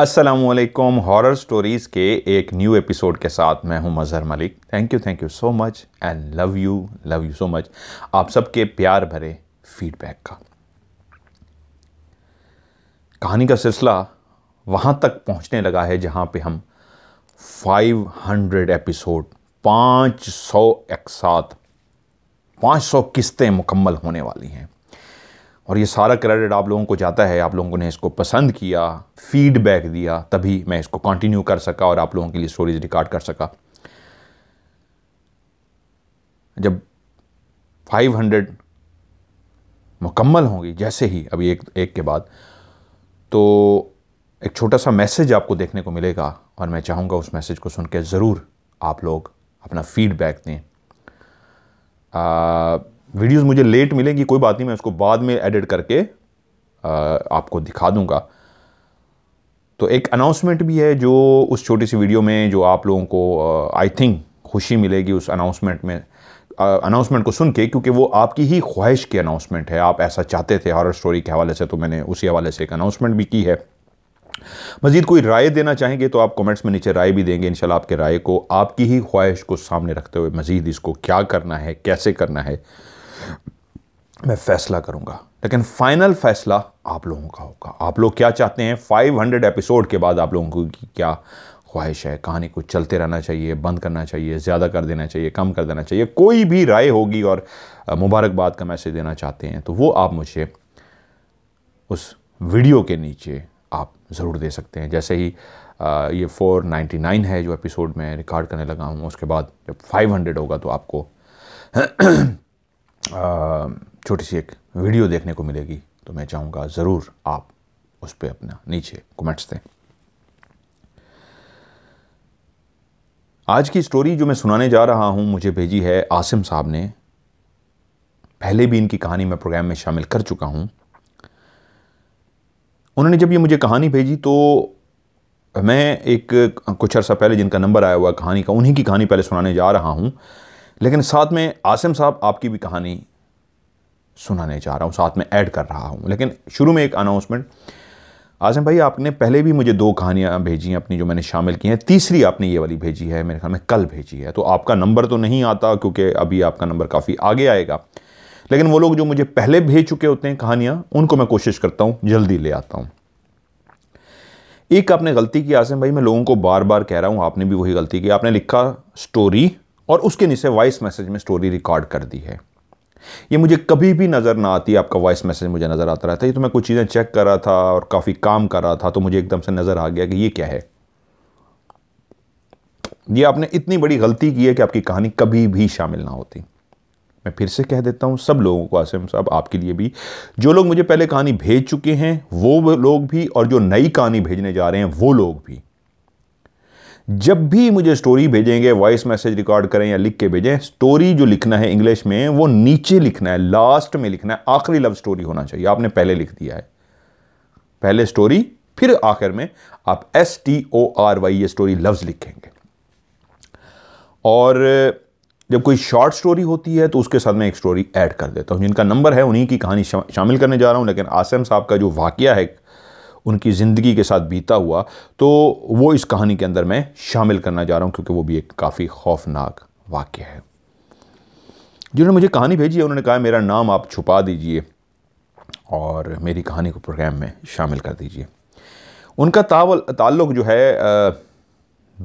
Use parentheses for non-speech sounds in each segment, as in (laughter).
Aslam horror stories के एक new episode के साथ मैं हूं Mazhar Malik thank you thank you so much and love you love you so much आप सबके प्यार भरे फीडबैक का कहानी का सिलसिला वहाँ तक पहुँचने लगा है जहाँ पे हम 500 एपिसोड 500 एक साथ 500 किस्तें मुकम्मल होने वाली हैं और ये सारा क्रेडिट आप लोगों को जाता है आप लोगों ने इसको पसंद किया फीडबैक दिया तभी मैं इसको कंटिन्यू कर सका और आप लोगों के लिए स्टोरीज रिकॉर्ड कर सका जब 500 मुकम्मल होंगी जैसे ही अभी एक एक के बाद तो एक छोटा सा मैसेज आपको देखने को मिलेगा और मैं चाहूँगा उस मैसेज को सुन के ज़रूर आप लोग अपना फीडबैक दें वीडियोस मुझे लेट मिलेंगी कोई बात नहीं मैं उसको बाद में एडिट करके आपको दिखा दूंगा तो एक अनाउंसमेंट भी है जो उस छोटी सी वीडियो में जो आप लोगों को आई थिंक खुशी मिलेगी उस अनाउंसमेंट में अनाउंसमेंट को सुन के क्योंकि वो आपकी ही ख्वाहिश की अनाउंसमेंट है आप ऐसा चाहते थे हॉरर स्टोरी के हवाले से तो मैंने उसी हवाले से एक अनाउंसमेंट भी की है मजीद कोई राय देना चाहेंगे तो आप कमेंट्स में नीचे राय भी देंगे इनशाला आपके राय को आपकी ही ख्वाहिश को सामने रखते हुए मज़ीद इसको क्या करना है कैसे करना है मैं फैसला करूंगा लेकिन फाइनल फैसला आप लोगों का होगा आप लोग क्या चाहते हैं 500 एपिसोड के बाद आप लोगों की क्या ख्वाहिश है कहानी को चलते रहना चाहिए बंद करना चाहिए ज़्यादा कर देना चाहिए कम कर देना चाहिए कोई भी राय होगी और मुबारकबाद का मैसेज देना चाहते हैं तो वो आप मुझे उस वीडियो के नीचे आप ज़रूर दे सकते हैं जैसे ही ये 499 है जो एपिसोड में रिकॉर्ड करने लगा हूँ उसके बाद जब 500 होगा तो आपको आ, (clears throat) छोटी सी एक वीडियो देखने को मिलेगी तो मैं चाहूँगा ज़रूर आप उस पर अपना नीचे कमेंट्स दें आज की स्टोरी जो मैं सुनाने जा रहा हूँ मुझे भेजी है आसिम साहब ने पहले भी इनकी कहानी मैं प्रोग्राम में शामिल कर चुका हूँ उन्होंने जब ये मुझे कहानी भेजी तो मैं एक कुछ अर्सा पहले जिनका नंबर आया हुआ कहानी का उन्हीं की कहानी पहले सुनाने जा रहा हूँ लेकिन साथ में आसिम साहब आपकी भी कहानी सुनाने जा रहा हूँ साथ में ऐड कर रहा हूँ लेकिन शुरू में एक अनाउंसमेंट आजम भाई आपने पहले भी मुझे दो कहानियाँ भेजी हैं अपनी जो मैंने शामिल की हैं तीसरी आपने ये वाली भेजी है मेरे ख्याल में कल भेजी है तो आपका नंबर तो नहीं आता क्योंकि अभी आपका नंबर काफ़ी आगे आएगा लेकिन वो लोग जो मुझे पहले भेज चुके होते हैं कहानियाँ उनको मैं कोशिश करता हूँ जल्दी ले आता हूँ एक आपने गलती की आसिम भाई मैं लोगों को बार बार कह रहा हूँ आपने भी वही गलती की आपने लिखा स्टोरी और उसके नीचे वॉइस मैसेज में स्टोरी रिकॉर्ड कर दी है ये मुझे कभी भी नज़र ना आती आपका वॉइस मैसेज मुझे नज़र आता रहता है ये तो मैं कुछ चीज़ें चेक कर रहा था और काफ़ी काम कर रहा था तो मुझे एकदम से नज़र आ गया कि ये क्या है ये आपने इतनी बड़ी गलती की है कि आपकी कहानी कभी भी शामिल ना होती मैं फिर से कह देता हूँ सब लोगों को आसिम साहब आपके लिए भी जो लोग मुझे पहले कहानी भेज चुके हैं वो लोग भी और जो नई कहानी भेजने जा रहे हैं वो लोग भी जब भी मुझे स्टोरी भेजेंगे वॉइस मैसेज रिकॉर्ड करें या लिख के भेजें स्टोरी जो लिखना है इंग्लिश में वो नीचे लिखना है लास्ट में लिखना है आखिरी लव स्टोरी होना चाहिए आपने पहले लिख दिया है पहले स्टोरी फिर आखिर में आप S T O R Y ये स्टोरी लव्स लिखेंगे और जब कोई शॉर्ट स्टोरी होती है तो उसके साथ मैं एक स्टोरी ऐड कर देता हूँ जिनका नंबर है उन्हीं की कहानी शामिल करने जा रहा हूँ लेकिन आसम साहब का जो वाक्य है उनकी ज़िंदगी के साथ बीता हुआ तो वो इस कहानी के अंदर मैं शामिल करना जा रहा हूँ क्योंकि वो भी एक काफ़ी खौफनाक वाक्य है जिन्होंने मुझे कहानी भेजी है उन्होंने कहा मेरा नाम आप छुपा दीजिए और मेरी कहानी को प्रोग्राम में शामिल कर दीजिए उनका तावल ताल्लुक जो है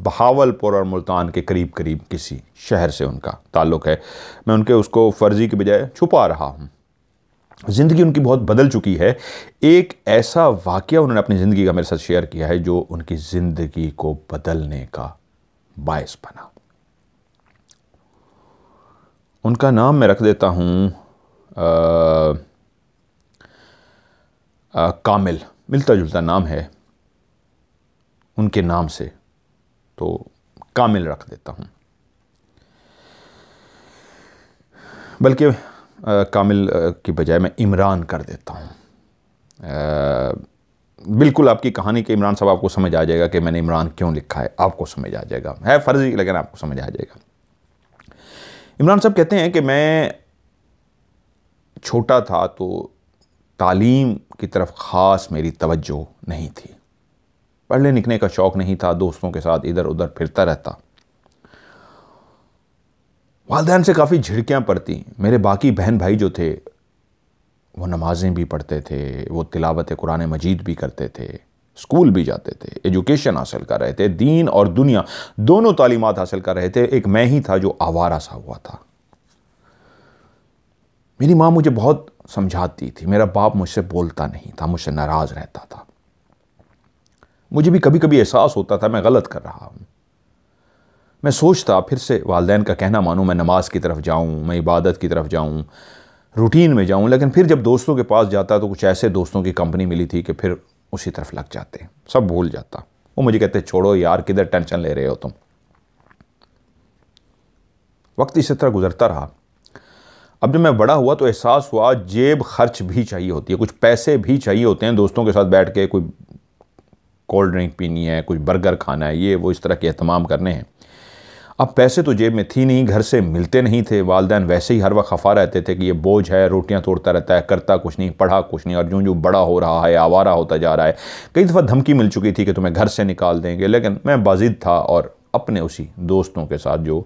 बहावलपुर और मुल्तान के करीब करीब किसी शहर से उनका ताल्लुक है मैं उनके उसको फर्जी के बजाय छुपा रहा हूँ ज़िंदगी उनकी बहुत बदल चुकी है एक ऐसा वाक्य उन्होंने अपनी ज़िंदगी का मेरे साथ शेयर किया है जो उनकी ज़िंदगी को बदलने का बायस बना उनका नाम मैं रख देता हूँ कामिल मिलता जुलता नाम है उनके नाम से तो कामिल रख देता हूँ बल्कि कामिल की बजाय मैं इमरान कर देता हूँ बिल्कुल आपकी कहानी के इमरान साहब आपको समझ आ जाएगा कि मैंने इमरान क्यों लिखा है आपको समझ आ जाएगा है फर्जी लेकिन आपको समझ आ जाएगा इमरान साहब कहते हैं कि मैं छोटा था तो तालीम की तरफ ख़ास मेरी तवज्जो नहीं थी पढ़ने लिखने का शौक़ नहीं था दोस्तों के साथ इधर उधर फिरता रहता वालदेन से काफ़ी झिड़कियाँ पड़ती मेरे बाकी बहन भाई जो थे वो नमाज़ें भी पढ़ते थे वो तिलावत कुरान मजीद भी करते थे स्कूल भी जाते थे एजुकेशन हासिल कर रहे थे दीन और दुनिया दोनों तालीमत हासिल कर रहे थे एक मैं ही था जो आवारा सा हुआ था मेरी माँ मुझे बहुत समझाती थी मेरा बाप मुझसे बोलता नहीं था मुझसे नाराज़ रहता था मुझे भी कभी कभी एहसास होता था मैं गलत कर रहा हूँ मैं सोचता फिर से वालदेन का कहना मानूँ मैं नमाज की तरफ जाऊँ मैं इबादत की तरफ जाऊँ रूटीन में जाऊँ लेकिन फिर जब दोस्तों के पास जाता तो कुछ ऐसे दोस्तों की कंपनी मिली थी कि फिर उसी तरफ लग जाते सब भूल जाता वो मुझे कहते छोड़ो यार किधर टेंशन ले रहे हो तुम वक्त इसी तरह गुजरता रहा अब जब मैं बड़ा हुआ तो एहसास हुआ जेब खर्च भी चाहिए होती है कुछ पैसे भी चाहिए होते हैं दोस्तों के साथ बैठ के कोई कोल्ड ड्रिंक पीनी है कुछ बर्गर खाना है ये वो इस तरह के अहतमाम करने हैं अब पैसे तो जेब में थी नहीं घर से मिलते नहीं थे वालदेन वैसे ही हर वक्त खफा रहते थे कि ये बोझ है रोटियां तोड़ता रहता है करता कुछ नहीं पढ़ा कुछ नहीं और जो जो बड़ा हो रहा है आवारा होता जा रहा है कई दफ़ा धमकी मिल चुकी थी कि तुम्हें घर से निकाल देंगे लेकिन मैं बाजिद था और अपने उसी दोस्तों के साथ जो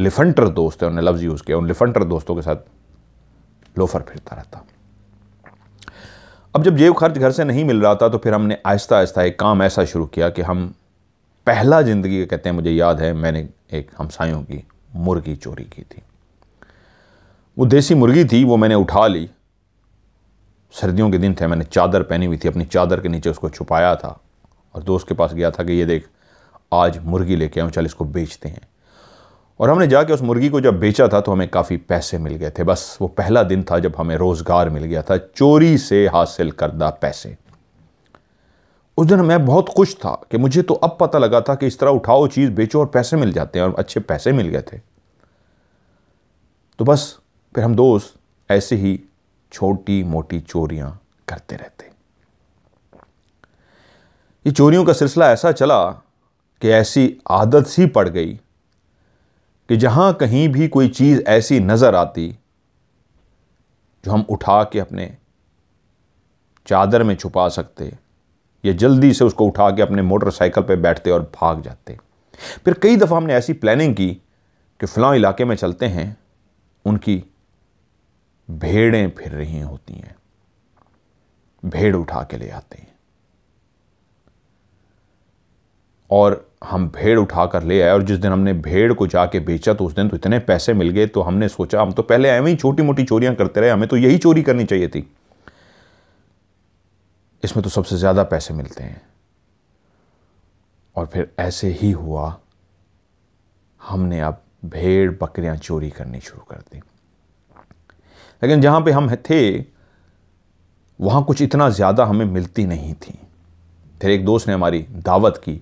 लिफंटर दोस्त है उन्होंने लफ्ज़ यूज़ किया उन लिफंटर दोस्तों के साथ लोफर फिरता रहता अब जब जेब खर्च घर से नहीं मिल रहा था तो फिर हमने आहिस्ता आहिस्ता एक काम ऐसा शुरू किया कि हम पहला ज़िंदगी कहते हैं मुझे याद है मैंने एक हमसायों की मुर्गी चोरी की थी वो देसी मुर्गी थी वो मैंने उठा ली सर्दियों के दिन थे मैंने चादर पहनी हुई थी अपनी चादर के नीचे उसको छुपाया था और दोस्त के पास गया था कि ये देख आज मुर्गी लेके आऊँ चल इसको बेचते हैं और हमने जाके उस मुर्गी को जब बेचा था तो हमें काफ़ी पैसे मिल गए थे बस वो पहला दिन था जब हमें रोज़गार मिल गया था चोरी से हासिल करदा पैसे उस दिन मैं बहुत खुश था कि मुझे तो अब पता लगा था कि इस तरह उठाओ चीज़ बेचो और पैसे मिल जाते हैं और अच्छे पैसे मिल गए थे तो बस फिर हम दोस्त ऐसे ही छोटी मोटी चोरियां करते रहते ये चोरियों का सिलसिला ऐसा चला कि ऐसी आदत सी पड़ गई कि जहां कहीं भी कोई चीज़ ऐसी नज़र आती जो हम उठा के अपने चादर में छुपा सकते ये जल्दी से उसको उठा के अपने मोटरसाइकिल पे बैठते और भाग जाते फिर कई दफ़ा हमने ऐसी प्लानिंग की कि फलां इलाके में चलते हैं उनकी भेड़ें फिर रही होती हैं भेड़ उठा के ले आते हैं और हम भेड़ उठा कर ले आए और जिस दिन हमने भेड़ को जाके बेचा तो उस दिन तो इतने पैसे मिल गए तो हमने सोचा हम तो पहले एवं ही छोटी मोटी चोरियां करते रहे हमें तो यही चोरी करनी चाहिए थी इसमें तो सबसे ज़्यादा पैसे मिलते हैं और फिर ऐसे ही हुआ हमने अब भेड़ बकरियां चोरी करनी शुरू कर दी लेकिन जहाँ पे हम थे वहाँ कुछ इतना ज़्यादा हमें मिलती नहीं थी फिर एक दोस्त ने हमारी दावत की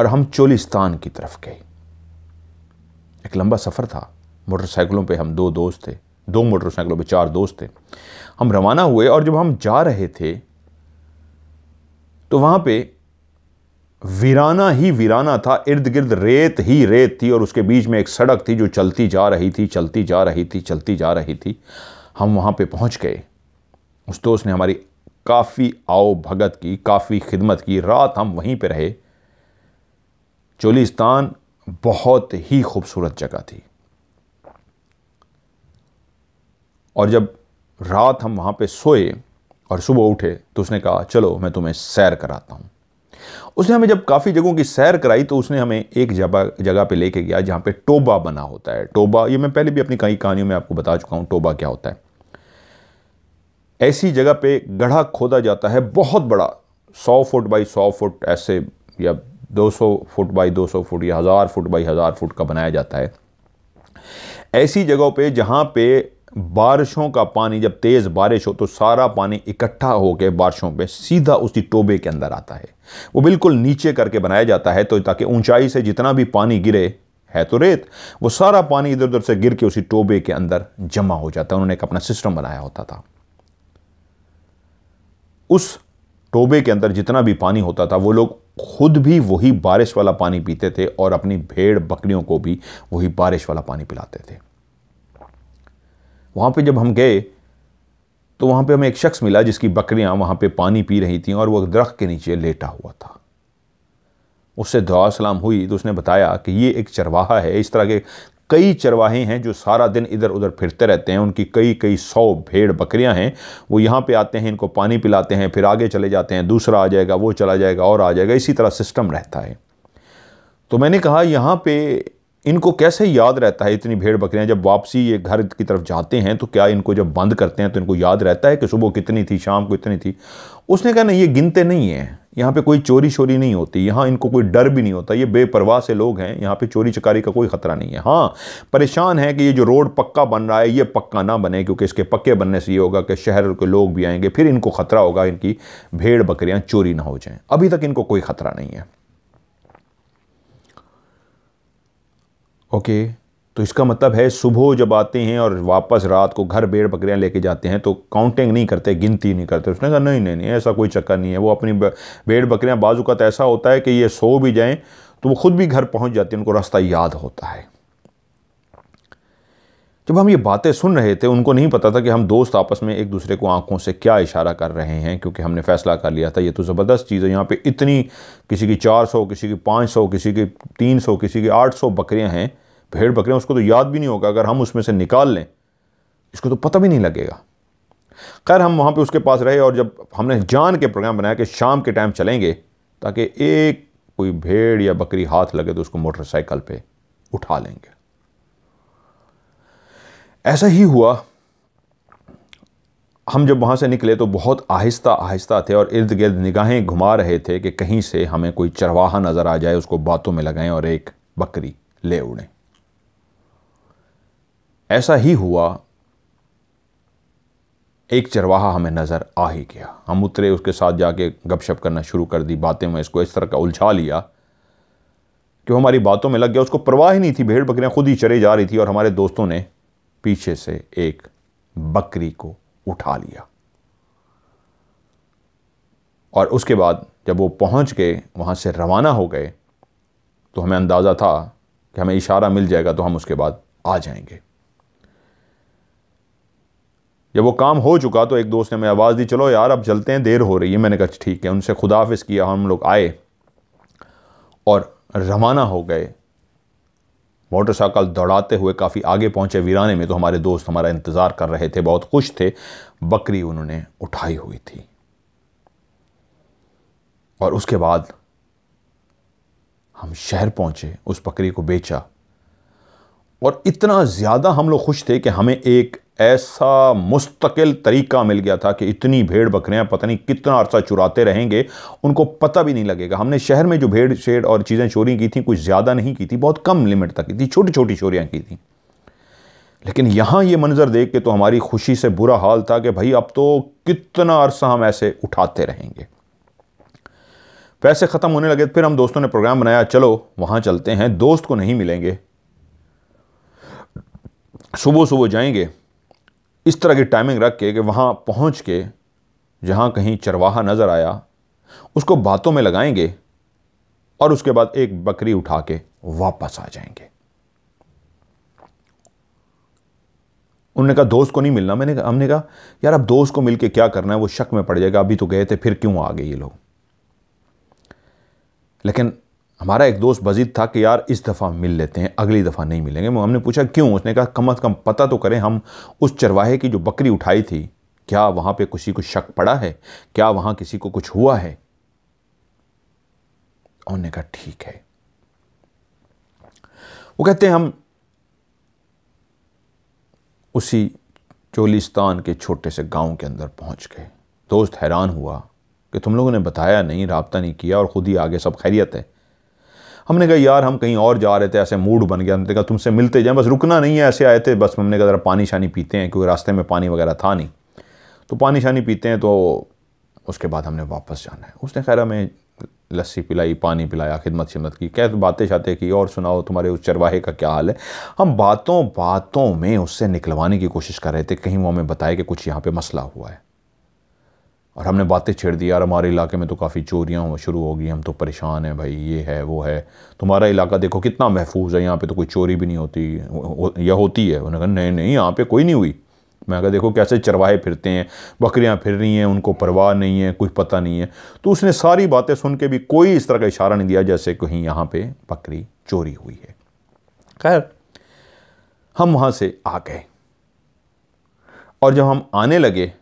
और हम चोलिस्तान की तरफ गए एक लंबा सफ़र था मोटरसाइकिलों पे हम दो दोस्त थे दो मोटरसाइकिलों पे चार दोस्त थे हम रवाना हुए और जब हम जा रहे थे तो वहाँ पे वीराना ही वीराना था इर्द गिर्द रेत ही रेत थी और उसके बीच में एक सड़क थी जो चलती जा रही थी चलती जा रही थी चलती जा रही थी हम वहाँ पे पहुँच गए उस दोस्त ने हमारी काफ़ी आओ भगत की काफ़ी खिदमत की रात हम वहीं पे रहे चोलिस्तान बहुत ही खूबसूरत जगह थी और जब रात हम वहाँ पे सोए और सुबह उठे तो उसने कहा चलो मैं तुम्हें सैर कराता हूँ उसने हमें जब काफ़ी जगहों की सैर कराई तो उसने हमें एक जगह जगह पर लेके गया जहाँ पे टोबा बना होता है टोबा ये मैं पहले भी अपनी कई कहानियों में आपको बता चुका हूँ टोबा क्या होता है ऐसी जगह पे गढ़ा खोदा जाता है बहुत बड़ा सौ फुट बाई सौ फुट ऐसे या दो सौ फुट बाई दो सौ फुट या हज़ार फुट बाई हज़ार फुट का बनाया जाता है ऐसी जगहों पे जहाँ पे बारिशों का पानी जब तेज़ बारिश हो तो सारा पानी इकट्ठा होकर बारिशों पे सीधा उसी टोबे के अंदर आता है वो बिल्कुल नीचे करके बनाया जाता है तो ताकि ऊंचाई से जितना भी पानी गिरे है तो रेत वो सारा पानी इधर उधर से गिर के उसी टोबे के अंदर जमा हो जाता है उन्होंने एक अपना सिस्टम बनाया होता था उस टोबे के अंदर जितना भी पानी होता था वो लोग खुद भी वही बारिश वाला पानी पीते थे और अपनी भेड़ बकरियों को भी वही बारिश वाला पानी पिलाते थे वहाँ पे जब हम गए तो वहाँ पे हमें एक शख्स मिला जिसकी बकरियाँ वहाँ पे पानी पी रही थीं और वह दरख्त के नीचे लेटा हुआ था उससे दुआ सलाम हुई तो उसने बताया कि ये एक चरवाहा है इस तरह के कई चरवाहे हैं जो सारा दिन इधर उधर फिरते रहते हैं उनकी कई कई सौ भेड़ बकरियां हैं वो यहाँ पे आते हैं इनको पानी पिलाते हैं फिर आगे चले जाते हैं दूसरा आ जाएगा वो चला जाएगा और आ जाएगा इसी तरह सिस्टम रहता है तो मैंने कहा यहाँ पे इनको कैसे याद रहता है इतनी भेड़ बकरियां जब वापसी ये घर की तरफ जाते हैं तो क्या इनको जब बंद करते हैं तो इनको याद रहता है कि सुबह कितनी थी शाम को इतनी थी उसने कहा नहीं ये गिनते नहीं हैं यहाँ पे कोई चोरी शोरी नहीं होती यहाँ इनको कोई डर भी नहीं होता ये बेपरवाह से लोग हैं यहाँ पे चोरी चकारी का कोई ख़तरा नहीं है हाँ परेशान है कि ये जो रोड पक्का बन रहा है ये पक्का ना बने क्योंकि इसके पक्के बनने से ये होगा कि शहर के लोग भी आएंगे फिर इनको ख़तरा होगा इनकी भेड़ बकरियाँ चोरी ना हो जाएँ अभी तक इनको कोई ख़तरा नहीं है ओके तो इसका मतलब है सुबह जब आते हैं और वापस रात को घर बेड़ बकरियां लेके जाते हैं तो काउंटिंग नहीं करते गिनती नहीं करते उसने कहा नहीं नहीं नहीं ऐसा कोई चक्कर नहीं है वो अपनी बेड़ बकरियां बाजू का तो ऐसा होता है कि ये सो भी जाएं तो वो खुद भी घर पहुंच जाती हैं उनको रास्ता याद होता है जब हम ये बातें सुन रहे थे उनको नहीं पता था कि हम दोस्त आपस में एक दूसरे को आंखों से क्या इशारा कर रहे हैं क्योंकि हमने फैसला कर लिया था ये तो ज़बरदस्त चीज़ है यहाँ पे इतनी किसी की 400 किसी की 500 किसी की 300 किसी की 800 बकरियाँ हैं भेड़ बकरियाँ उसको तो याद भी नहीं होगा अगर हम उसमें से निकाल लें इसको तो पता भी नहीं लगेगा खैर हम वहाँ पर उसके पास रहे और जब हमने जान के प्रोग्राम बनाया कि शाम के टाइम चलेंगे ताकि एक कोई भेड़ या बकरी हाथ लगे तो उसको मोटरसाइकिल पर उठा लेंगे ऐसा ही हुआ हम जब वहाँ से निकले तो बहुत आहिस्ता आहिस्ता थे और इर्द गिर्द निगाहें घुमा रहे थे कि कहीं से हमें कोई चरवाहा नज़र आ जाए उसको बातों में लगाएं और एक बकरी ले उड़ें ऐसा ही हुआ एक चरवाहा हमें नज़र आ ही गया हम उतरे उसके साथ जाके गपशप करना शुरू कर दी बातें में इसको इस तरह का उलझा लिया कि वो हमारी बातों में लग गया उसको परवाह ही नहीं थी भेड़ बकरियाँ खुद ही चरे जा रही थी और हमारे दोस्तों ने पीछे से एक बकरी को उठा लिया और उसके बाद जब वो पहुंच गए वहाँ से रवाना हो गए तो हमें अंदाज़ा था कि हमें इशारा मिल जाएगा तो हम उसके बाद आ जाएंगे जब वो काम हो चुका तो एक दोस्त ने हमें आवाज़ दी चलो यार अब चलते हैं देर हो रही है मैंने कहा ठीक है उनसे खुदाफिस किया हम लोग आए और रवाना हो गए मोटरसाइकिल दौड़ाते हुए काफ़ी आगे पहुंचे वीराने में तो हमारे दोस्त हमारा इंतज़ार कर रहे थे बहुत खुश थे बकरी उन्होंने उठाई हुई थी और उसके बाद हम शहर पहुंचे उस बकरी को बेचा और इतना ज़्यादा हम लोग खुश थे कि हमें एक ऐसा मुस्तकिल तरीका मिल गया था कि इतनी भेड़ बकरियां पता नहीं कितना अरसा चुराते रहेंगे उनको पता भी नहीं लगेगा हमने शहर में जो भेड़ शेड़ और चीज़ें चोरी की थी कुछ ज़्यादा नहीं की थी बहुत कम लिमिट तक की थी छोटी छोटी चोरियाँ की थी लेकिन यहाँ ये मंज़र देख के तो हमारी खुशी से बुरा हाल था कि भाई अब तो कितना अरसा हम ऐसे उठाते रहेंगे पैसे ख़त्म होने लगे फिर हम दोस्तों ने प्रोग्राम बनाया चलो वहाँ चलते हैं दोस्त को नहीं मिलेंगे सुबह सुबह जाएंगे इस तरह की टाइमिंग रख के कि वहाँ पहुँच के जहाँ कहीं चरवाहा नज़र आया उसको बातों में लगाएंगे और उसके बाद एक बकरी उठा के वापस आ जाएंगे उन्होंने कहा दोस्त को नहीं मिलना मैंने कहा हमने कहा यार अब दोस्त को मिलके क्या करना है वो शक में पड़ जाएगा अभी तो गए थे फिर क्यों आ गए ये लोग लेकिन हमारा एक दोस्त बजीद था कि यार इस दफ़ा मिल लेते हैं अगली दफ़ा नहीं मिलेंगे हमने पूछा क्यों उसने कहा कम अज़ कम पता तो करें हम उस चरवाहे की जो बकरी उठाई थी क्या वहाँ पे किसी को शक पड़ा है क्या वहाँ किसी को कुछ हुआ है उन्होंने कहा ठीक है वो कहते हैं हम उसी चोलिस्तान के छोटे से गांव के अंदर पहुंच गए दोस्त हैरान हुआ कि तुम लोगों ने बताया नहीं रबता नहीं किया और ख़ुद ही आगे सब खैरियत है हमने कहा यार हम कहीं और जा रहे थे ऐसे मूड बन गया हमने कहा तुमसे मिलते जाएं बस रुकना नहीं है ऐसे आए थे बस हमने कहा ज़रा पानी शानी पीते हैं क्योंकि रास्ते में पानी वगैरह था नहीं तो पानी शानी पीते हैं तो उसके बाद हमने वापस जाना है उसने खैर हमें लस्सी पिलाई पानी पिलाया खिदमत शिमत की कैसे बातें शातें की और सुनाओ तुम्हारे उस चरवाहे का क्या हाल है हम बातों बातों में उससे निकलवाने की कोशिश कर रहे थे कहीं वो हमें बताए कि कुछ यहाँ पर मसला हुआ है और हमने बातें छेड़ दी यार हमारे इलाके में तो काफ़ी चोरियाँ शुरू हो गई हम तो परेशान हैं भाई ये है वो है तुम्हारा इलाका देखो कितना महफूज है यहाँ पे तो कोई चोरी भी नहीं होती या होती है उन्होंने कहा नहीं नहीं यहाँ पे कोई नहीं हुई मैं कहा देखो कैसे चरवाहे फिरते हैं बकरियाँ फिर रही हैं उनको परवाह नहीं है कुछ पता नहीं है तो उसने सारी बातें सुन के भी कोई इस तरह का इशारा नहीं दिया जैसे कहीं यहाँ पर बकरी चोरी हुई है खैर हम वहाँ से आ गए और जब हम आने लगे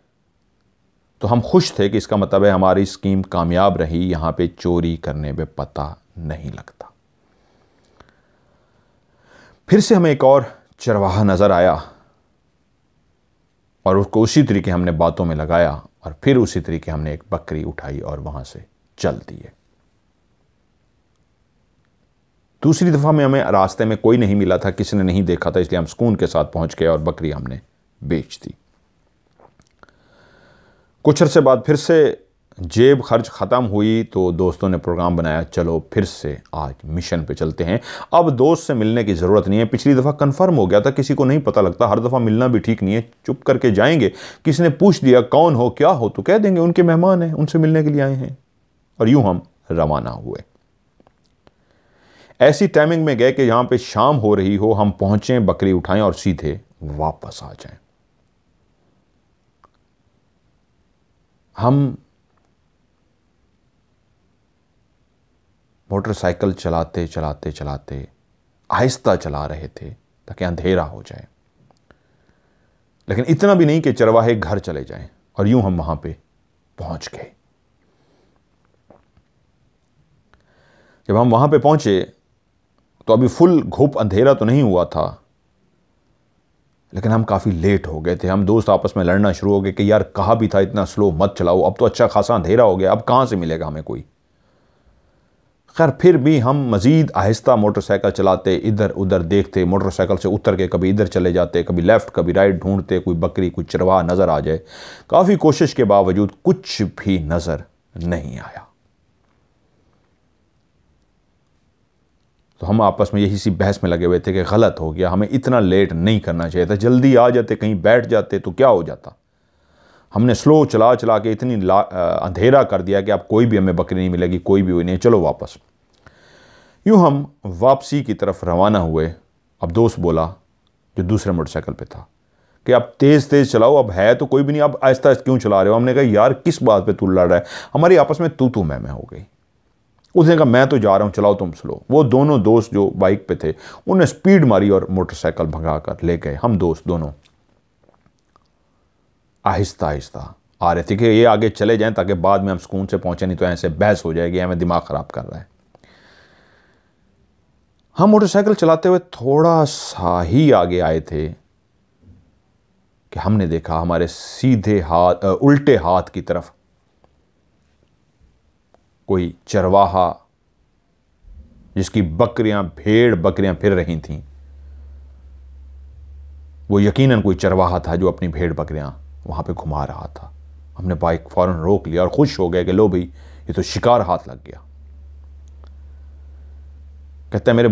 तो हम खुश थे कि इसका मतलब है हमारी स्कीम कामयाब रही यहां पे चोरी करने पे पता नहीं लगता फिर से हमें एक और चरवाहा नज़र आया और उसको उसी तरीके हमने बातों में लगाया और फिर उसी तरीके हमने एक बकरी उठाई और वहां से चल दिए दूसरी दफ़ा में हमें रास्ते में कोई नहीं मिला था किसी ने नहीं देखा था इसलिए हम सुकून के साथ पहुंच गए और बकरी हमने बेच दी कुछ अरसे बाद फिर से जेब खर्च ख़त्म हुई तो दोस्तों ने प्रोग्राम बनाया चलो फिर से आज मिशन पे चलते हैं अब दोस्त से मिलने की ज़रूरत नहीं है पिछली दफ़ा कंफर्म हो गया था किसी को नहीं पता लगता हर दफ़ा मिलना भी ठीक नहीं है चुप करके जाएंगे किसी ने पूछ दिया कौन हो क्या हो तो कह देंगे उनके मेहमान हैं उनसे मिलने के लिए आए हैं और यूँ हम रवाना हुए ऐसी टाइमिंग में गए कि यहाँ पर शाम हो रही हो हम पहुँचें बकरी उठाएँ और सीधे वापस आ जाएँ हम मोटरसाइकिल चलाते चलाते चलाते आहिस्ता चला रहे थे ताकि अंधेरा हो जाए लेकिन इतना भी नहीं कि चरवाहे घर चले जाएं और यूं हम वहां पे पहुंच गए जब हम वहां पे पहुंचे तो अभी फुल घूप अंधेरा तो नहीं हुआ था लेकिन हम काफ़ी लेट हो गए थे हम दोस्त आपस में लड़ना शुरू हो गए कि यार कहा भी था इतना स्लो मत चलाओ अब तो अच्छा खासा अंधेरा हो गया अब कहाँ से मिलेगा हमें कोई खैर फिर भी हम मज़ीद आहिस्ता मोटरसाइकिल चलाते इधर उधर देखते मोटरसाइकिल से उतर के कभी इधर चले जाते कभी लेफ़्ट कभी राइट ढूंढते कोई बकरी कोई चरवाहा नज़र आ जाए काफ़ी कोशिश के बावजूद कुछ भी नज़र नहीं आया तो हम आपस में यही सी बहस में लगे हुए थे कि गलत हो गया हमें इतना लेट नहीं करना चाहिए था जल्दी आ जाते कहीं बैठ जाते तो क्या हो जाता हमने स्लो चला चला के इतनी ला अंधेरा कर दिया कि अब कोई भी हमें बकरी नहीं मिलेगी कोई भी हुई नहीं चलो वापस यूँ हम वापसी की तरफ रवाना हुए अब दोस्त बोला जो दूसरे मोटरसाइकिल पे था कि आप तेज़ तेज़ चलाओ अब है तो कोई भी नहीं अब आहिस्ता आहिस्ता क्यों चला रहे हो हमने कहा यार किस बात पे तू लड़ रहा है हमारी आपस में तू तू मैं मैं हो गई उसने कहा मैं तो जा रहा हूँ चलाओ तुम स्लो वो दोनों दोस्त जो बाइक पे थे उन्हें स्पीड मारी और मोटरसाइकिल भगा कर ले गए हम दोस्त दोनों आहिस्ता आहिस्ता आ रहे थे कि ये आगे चले जाएं ताकि बाद में हम सुकून से पहुंचे नहीं तो ऐसे बहस हो जाएगी हमें दिमाग ख़राब कर रहा है हम मोटरसाइकिल चलाते हुए थोड़ा सा ही आगे आए थे कि हमने देखा हमारे सीधे हाथ उल्टे हाथ की तरफ कोई चरवाहा जिसकी बकरियां भेड़ बकरियां फिर रही थीं वो यकीनन कोई चरवाहा था जो अपनी भेड़ बकरियां वहाँ पे घुमा रहा था हमने बाइक फ़ौरन रोक लिया और खुश हो गए कि लो भाई ये तो शिकार हाथ लग गया कहता है मेरे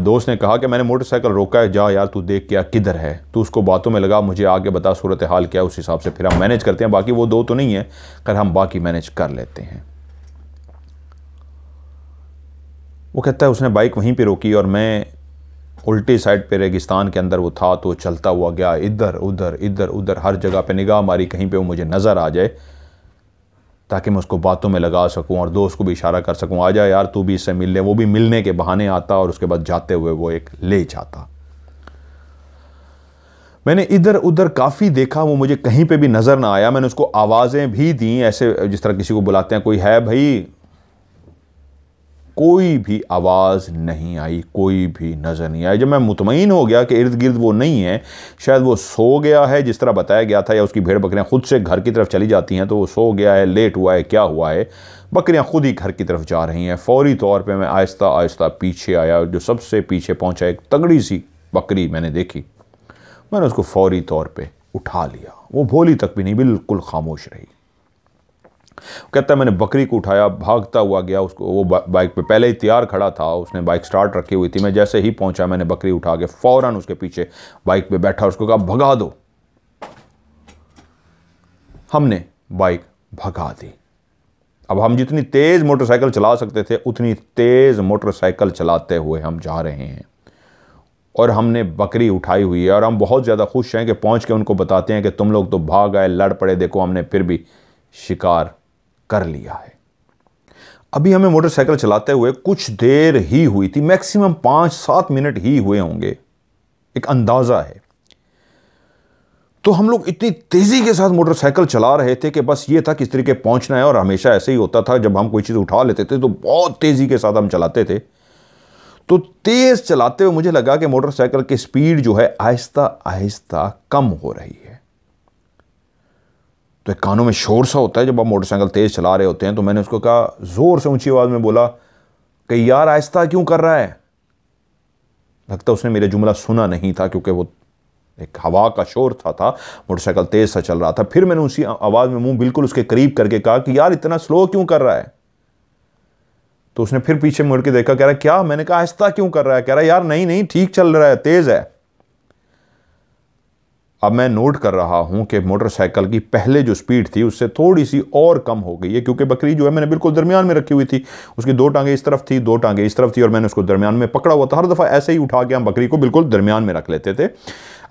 दोस्त ने कहा कि मैंने मोटरसाइकिल रोका है जा यार तू देख क्या किधर है तू उसको बातों में लगा मुझे आगे बता सूरत हाल क्या उस हिसाब से फिर हम मैनेज करते हैं बाकी वो दो तो नहीं है खैर हम बाकी मैनेज कर लेते हैं वो कहता है उसने बाइक वहीं पे रोकी और मैं उल्टी साइड पे रेगिस्तान के अंदर वो था तो चलता हुआ गया इधर उधर इधर उधर हर जगह पे निगाह मारी कहीं पे वो मुझे नज़र आ जाए ताकि मैं उसको बातों में लगा सकूं और दोस्त को भी इशारा कर सकूं आ जा यार तू भी इससे मिल ले वो भी मिलने के बहाने आता और उसके बाद जाते हुए वो एक ले जाता मैंने इधर उधर काफ़ी देखा वो मुझे कहीं पे भी नज़र ना आया मैंने उसको आवाज़ें भी दी ऐसे जिस तरह किसी को बुलाते हैं कोई है भाई कोई भी आवाज़ नहीं आई कोई भी नज़र नहीं आई जब मैं मुतमिन हो गया कि इर्द गिर्द वो नहीं है शायद वो सो गया है जिस तरह बताया गया था या उसकी भेड़ बकरियाँ ख़ुद से घर की तरफ चली जाती हैं तो वो सो गया है लेट हुआ है क्या हुआ है बकरियाँ ख़ुद ही घर की तरफ जा रही हैं फ़ौरी तौर पर मैं आहिस्ता आहिस्ता पीछे आया जो सबसे पीछे पहुँचा एक तगड़ी सी बकरी मैंने देखी मैंने उसको फ़ौरी तौर पर उठा लिया वो भोली तक भी नहीं बिल्कुल खामोश रही कहता है मैंने बकरी को उठाया भागता हुआ गया उसको वो बाइक पे पहले ही तैयार खड़ा था उसने बाइक स्टार्ट रखी हुई थी मैं जैसे ही पहुंचा मैंने बकरी उठा के फ़ौरन उसके पीछे बाइक पे बैठा उसको कहा भगा दो हमने बाइक भगा दी अब हम जितनी तेज़ मोटरसाइकिल चला सकते थे उतनी तेज़ मोटरसाइकिल चलाते हुए हम जा रहे हैं और हमने बकरी उठाई हुई है और हम बहुत ज़्यादा खुश हैं कि पहुंच के उनको बताते हैं कि तुम लोग तो भाग आए लड़ पड़े देखो हमने फिर भी शिकार कर लिया है अभी हमें मोटरसाइकिल चलाते हुए कुछ देर ही हुई थी मैक्सिमम पांच सात मिनट ही हुए होंगे एक अंदाज़ा है तो हम लोग इतनी तेज़ी के साथ मोटरसाइकिल चला रहे थे कि बस ये था किस तरीके पहुंचना है और हमेशा ऐसे ही होता था जब हम कोई चीज़ उठा लेते थे तो बहुत तेज़ी के साथ हम चलाते थे तो तेज़ चलाते हुए मुझे लगा कि मोटरसाइकिल की स्पीड जो है आहिस्ता आहिस्ता कम हो रही है तो एक कानों में शोर सा होता है जब आप मोटरसाइकिल तेज़ चला रहे होते हैं तो मैंने उसको कहा ज़ोर से ऊंची आवाज़ में बोला कि यार आहिस्ता क्यों कर रहा है लगता उसने मेरा जुमला सुना नहीं था क्योंकि वो एक हवा का शोर था था मोटरसाइकिल तेज़ सा चल रहा था फिर मैंने उसी आवाज़ में मुंह बिल्कुल उसके करीब करके कहा कि यार इतना स्लो क्यों कर रहा है तो उसने फिर पीछे मुड़ के देखा कह रहा क्या मैंने कहा आहिस्ता क्यों कर रहा है कह रहा यार नहीं नहीं ठीक चल रहा है तेज़ है अब मैं नोट कर रहा हूं कि मोटरसाइकिल की पहले जो स्पीड थी उससे थोड़ी सी और कम हो गई है क्योंकि बकरी जो है मैंने बिल्कुल दरमियान में रखी हुई थी उसकी दो टांगे इस तरफ थी दो टांगे इस तरफ थी और मैंने उसको दरमियान में पकड़ा हुआ था हर दफ़ा ऐसे ही उठा के हम बकरी को बिल्कुल दरमियान में रख लेते थे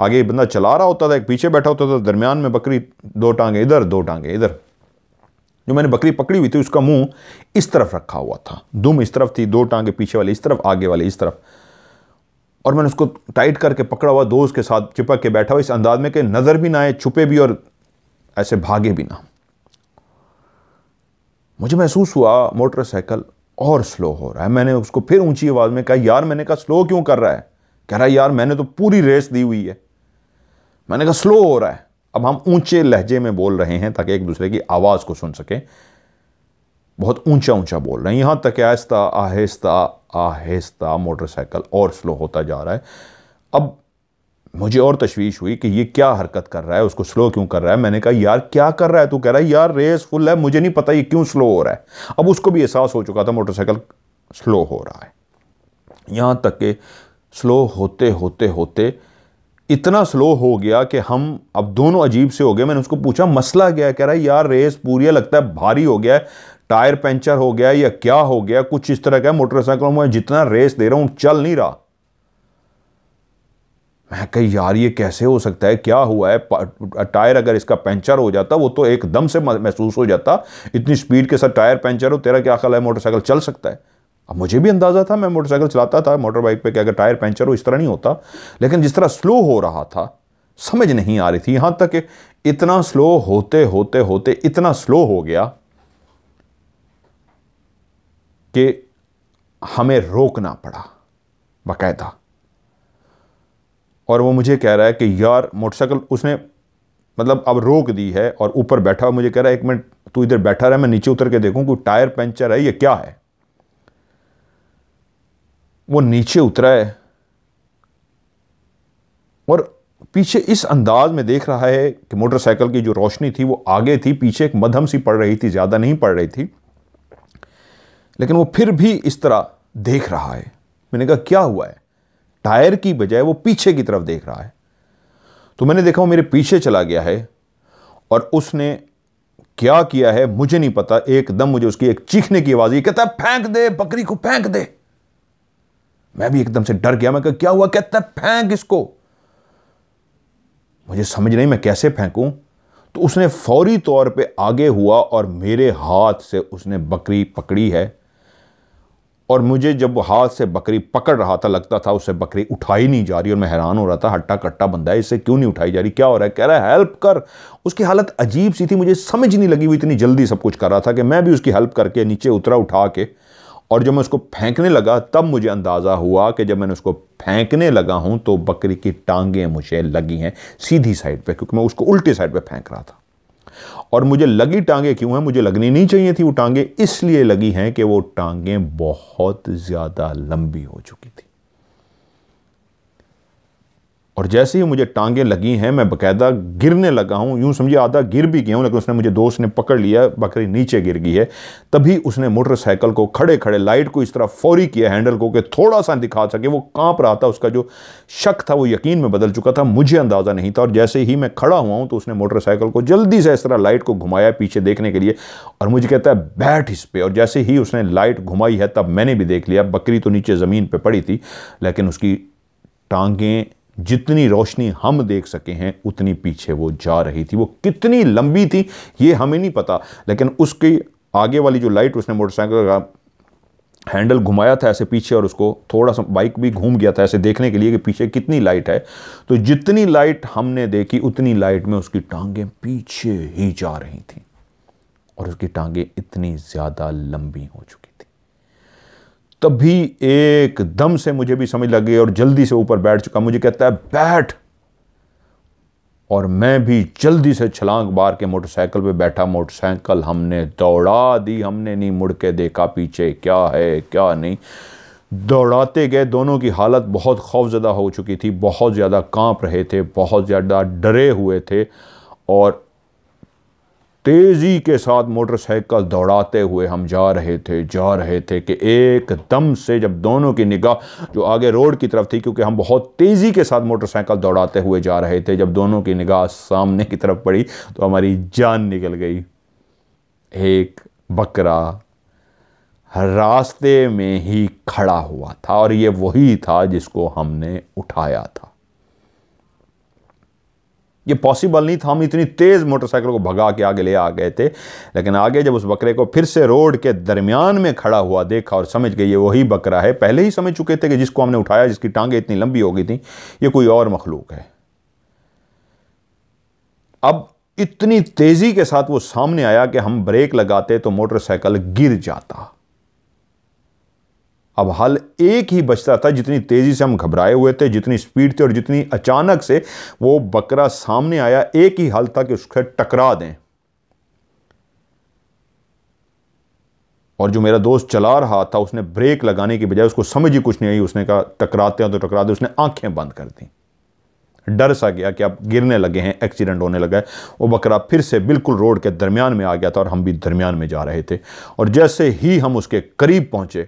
आगे बंदा चला रहा होता था एक पीछे बैठा होता था तो दरमियान में बकरी दो टांगे इधर दो टांगे इधर जो मैंने बकरी पकड़ी हुई थी उसका मुंह इस तरफ रखा हुआ था दुम इस तरफ थी दो टांगे पीछे वाले इस तरफ आगे वाले इस तरफ और मैंने उसको टाइट करके पकड़ा हुआ दोस्त के साथ चिपक के बैठा हुआ इस अंदाज में कि नज़र भी ना आए छुपे भी और ऐसे भागे भी ना मुझे महसूस हुआ मोटरसाइकिल और स्लो हो रहा है मैंने उसको फिर ऊंची आवाज़ में कहा यार मैंने कहा स्लो क्यों कर रहा है कह रहा है यार मैंने तो पूरी रेस दी हुई है मैंने कहा स्लो हो रहा है अब हम ऊंचे लहजे में बोल रहे हैं ताकि एक दूसरे की आवाज़ को सुन सकें बहुत ऊंचा ऊंचा बोल रहे हैं यहाँ तक आहिस्ता आहिस्ता आहिस्ता मोटरसाइकिल और स्लो होता जा रहा है अब मुझे और तशवीश हुई कि ये क्या हरकत कर रहा है उसको स्लो क्यों कर रहा है मैंने कहा यार क्या कर रहा है तू कह रहा है यार रेस फुल है मुझे नहीं पता ये क्यों स्लो हो रहा है अब उसको भी एहसास हो चुका था मोटरसाइकिल स्लो हो रहा है यहाँ तक कि स्लो होते होते होते इतना स्लो हो गया कि हम अब दोनों अजीब से हो गए मैंने उसको पूछा मसला क्या है कह रहा है यार रेस पूरी है लगता है भारी हो गया है टायर पंचर हो गया या क्या हो गया कुछ इस तरह का मोटरसाइकिलों में जितना रेस दे रहा हूं चल नहीं रहा मैं कह यार ये कैसे हो सकता है क्या हुआ है टायर अगर इसका पंचर हो जाता वो तो एकदम से महसूस हो जाता इतनी स्पीड के साथ टायर पंचर हो तेरा क्या ख्याल है मोटरसाइकिल चल सकता है अब मुझे भी अंदाज़ा था मैं मोटरसाइकिल चलाता था मोटर बाइक पे कि अगर टायर पंचर हो इस तरह नहीं होता लेकिन जिस तरह स्लो हो रहा था समझ नहीं आ रही थी यहां तक इतना स्लो होते होते होते इतना स्लो हो गया कि हमें रोकना पड़ा बाकायदा और वो मुझे कह रहा है कि यार मोटरसाइकिल उसने मतलब अब रोक दी है और ऊपर बैठा हुआ मुझे कह रहा है एक मिनट तू इधर बैठा रहा मैं नीचे उतर के देखूं कि टायर पंचर है ये क्या है वो नीचे उतरा है और पीछे इस अंदाज में देख रहा है कि मोटरसाइकिल की जो रोशनी थी वो आगे थी पीछे एक मध्यम सी पड़ रही थी ज़्यादा नहीं पड़ रही थी लेकिन वो फिर भी इस तरह देख रहा है मैंने कहा क्या हुआ है टायर की बजाय वो पीछे की तरफ देख रहा है तो मैंने देखा वो मेरे पीछे चला गया है और उसने क्या किया है मुझे नहीं पता एकदम मुझे उसकी एक चीखने की आवाज़ आई कहता है फेंक दे बकरी को फेंक दे मैं भी एकदम से डर गया मैं कहा क्या हुआ कहता है फेंक इसको मुझे समझ नहीं मैं कैसे फेंकूं तो उसने फौरी तौर पे आगे हुआ और मेरे हाथ से उसने बकरी पकड़ी है और मुझे जब हाथ से बकरी पकड़ रहा था लगता था उससे बकरी उठाई नहीं जा रही और मैं हैरान हो रहा था हट्टा कट्टा बंदा है इससे क्यों नहीं उठाई जा रही क्या हो रहा है कह रहा है हेल्प कर उसकी हालत अजीब सी थी मुझे समझ नहीं लगी हुई इतनी जल्दी सब कुछ कर रहा था कि मैं भी उसकी हेल्प करके नीचे उतरा उठा के और जब मैं उसको फेंकने लगा तब मुझे अंदाज़ा हुआ कि जब मैंने उसको फेंकने लगा हूँ तो बकरी की टांगें मुझे लगी हैं सीधी साइड पर क्योंकि मैं उसको उल्टी साइड पर फेंक रहा था और मुझे लगी टांगे क्यों हैं मुझे लगनी नहीं चाहिए थी वो टांगे इसलिए लगी हैं कि वो टांगे बहुत ज़्यादा लंबी हो चुकी थी और जैसे ही मुझे टांगे लगी हैं मैं बकायदा गिरने लगा हूँ यूँ समझिए आधा गिर भी गया हूँ लेकिन उसने मुझे दोस्त ने पकड़ लिया बकरी नीचे गिर गई है तभी उसने मोटरसाइकिल को खड़े खड़े लाइट को इस तरह फौरी किया हैंडल को कि थोड़ा सा दिखा सके वो काँप रहा था उसका जो शक था वो यकीन में बदल चुका था मुझे अंदाज़ा नहीं था और जैसे ही मैं खड़ा हुआ हूँ तो उसने मोटरसाइकिल को जल्दी से इस तरह लाइट को घुमाया पीछे देखने के लिए और मुझे कहता है बैठ इस पर और जैसे ही उसने लाइट घुमाई है तब मैंने भी देख लिया बकरी तो नीचे ज़मीन पर पड़ी थी लेकिन उसकी टांगें जितनी रोशनी हम देख सके हैं उतनी पीछे वो जा रही थी वो कितनी लंबी थी ये हमें नहीं पता लेकिन उसकी आगे वाली जो लाइट उसने मोटरसाइकिल का हैंडल घुमाया था ऐसे पीछे और उसको थोड़ा सा बाइक भी घूम गया था ऐसे देखने के लिए कि पीछे कितनी लाइट है तो जितनी लाइट हमने देखी उतनी लाइट में उसकी टांगें पीछे ही जा रही थी और उसकी टांगें इतनी ज़्यादा लंबी हो चुकी तभी एकदम से मुझे भी समझ लग गई और जल्दी से ऊपर बैठ चुका मुझे कहता है बैठ और मैं भी जल्दी से छलांग बार के मोटरसाइकिल पे बैठा मोटरसाइकिल हमने दौड़ा दी हमने नहीं मुड़ के देखा पीछे क्या है क्या नहीं दौड़ाते गए दोनों की हालत बहुत खौफजदा हो चुकी थी बहुत ज़्यादा कांप रहे थे बहुत ज़्यादा डरे हुए थे और तेज़ी के साथ मोटरसाइकिल दौड़ाते हुए हम जा रहे थे जा रहे थे कि एक दम से जब दोनों की निगाह जो आगे रोड की तरफ थी क्योंकि हम बहुत तेज़ी के साथ मोटरसाइकिल दौड़ाते हुए जा रहे थे जब दोनों की निगाह सामने की तरफ पड़ी तो हमारी जान निकल गई एक बकरा रास्ते में ही खड़ा हुआ था और ये वही था जिसको हमने उठाया था ये पॉसिबल नहीं था हम इतनी तेज़ मोटरसाइकिल को भगा के आगे ले आ गए थे लेकिन आगे जब उस बकरे को फिर से रोड के दरमियान में खड़ा हुआ देखा और समझ गए ये वही बकरा है पहले ही समझ चुके थे कि जिसको हमने उठाया जिसकी टांगें इतनी लंबी हो गई थी ये कोई और मखलूक है अब इतनी तेज़ी के साथ वो सामने आया कि हम ब्रेक लगाते तो मोटरसाइकिल गिर जाता अब हल एक ही बचता था जितनी तेज़ी से हम घबराए हुए थे जितनी स्पीड थी और जितनी अचानक से वो बकरा सामने आया एक ही हल था कि उसके टकरा दें और जो मेरा दोस्त चला रहा था उसने ब्रेक लगाने की बजाय उसको समझ ही कुछ नहीं आई उसने कहा टकराते हैं तो टकरा दे उसने आंखें बंद कर दी डर सा गया कि आप गिरने लगे हैं एक्सीडेंट होने लगा है वो बकरा फिर से बिल्कुल रोड के दरमियान में आ गया था और हम भी दरमियान में जा रहे थे और जैसे ही हम उसके करीब पहुंचे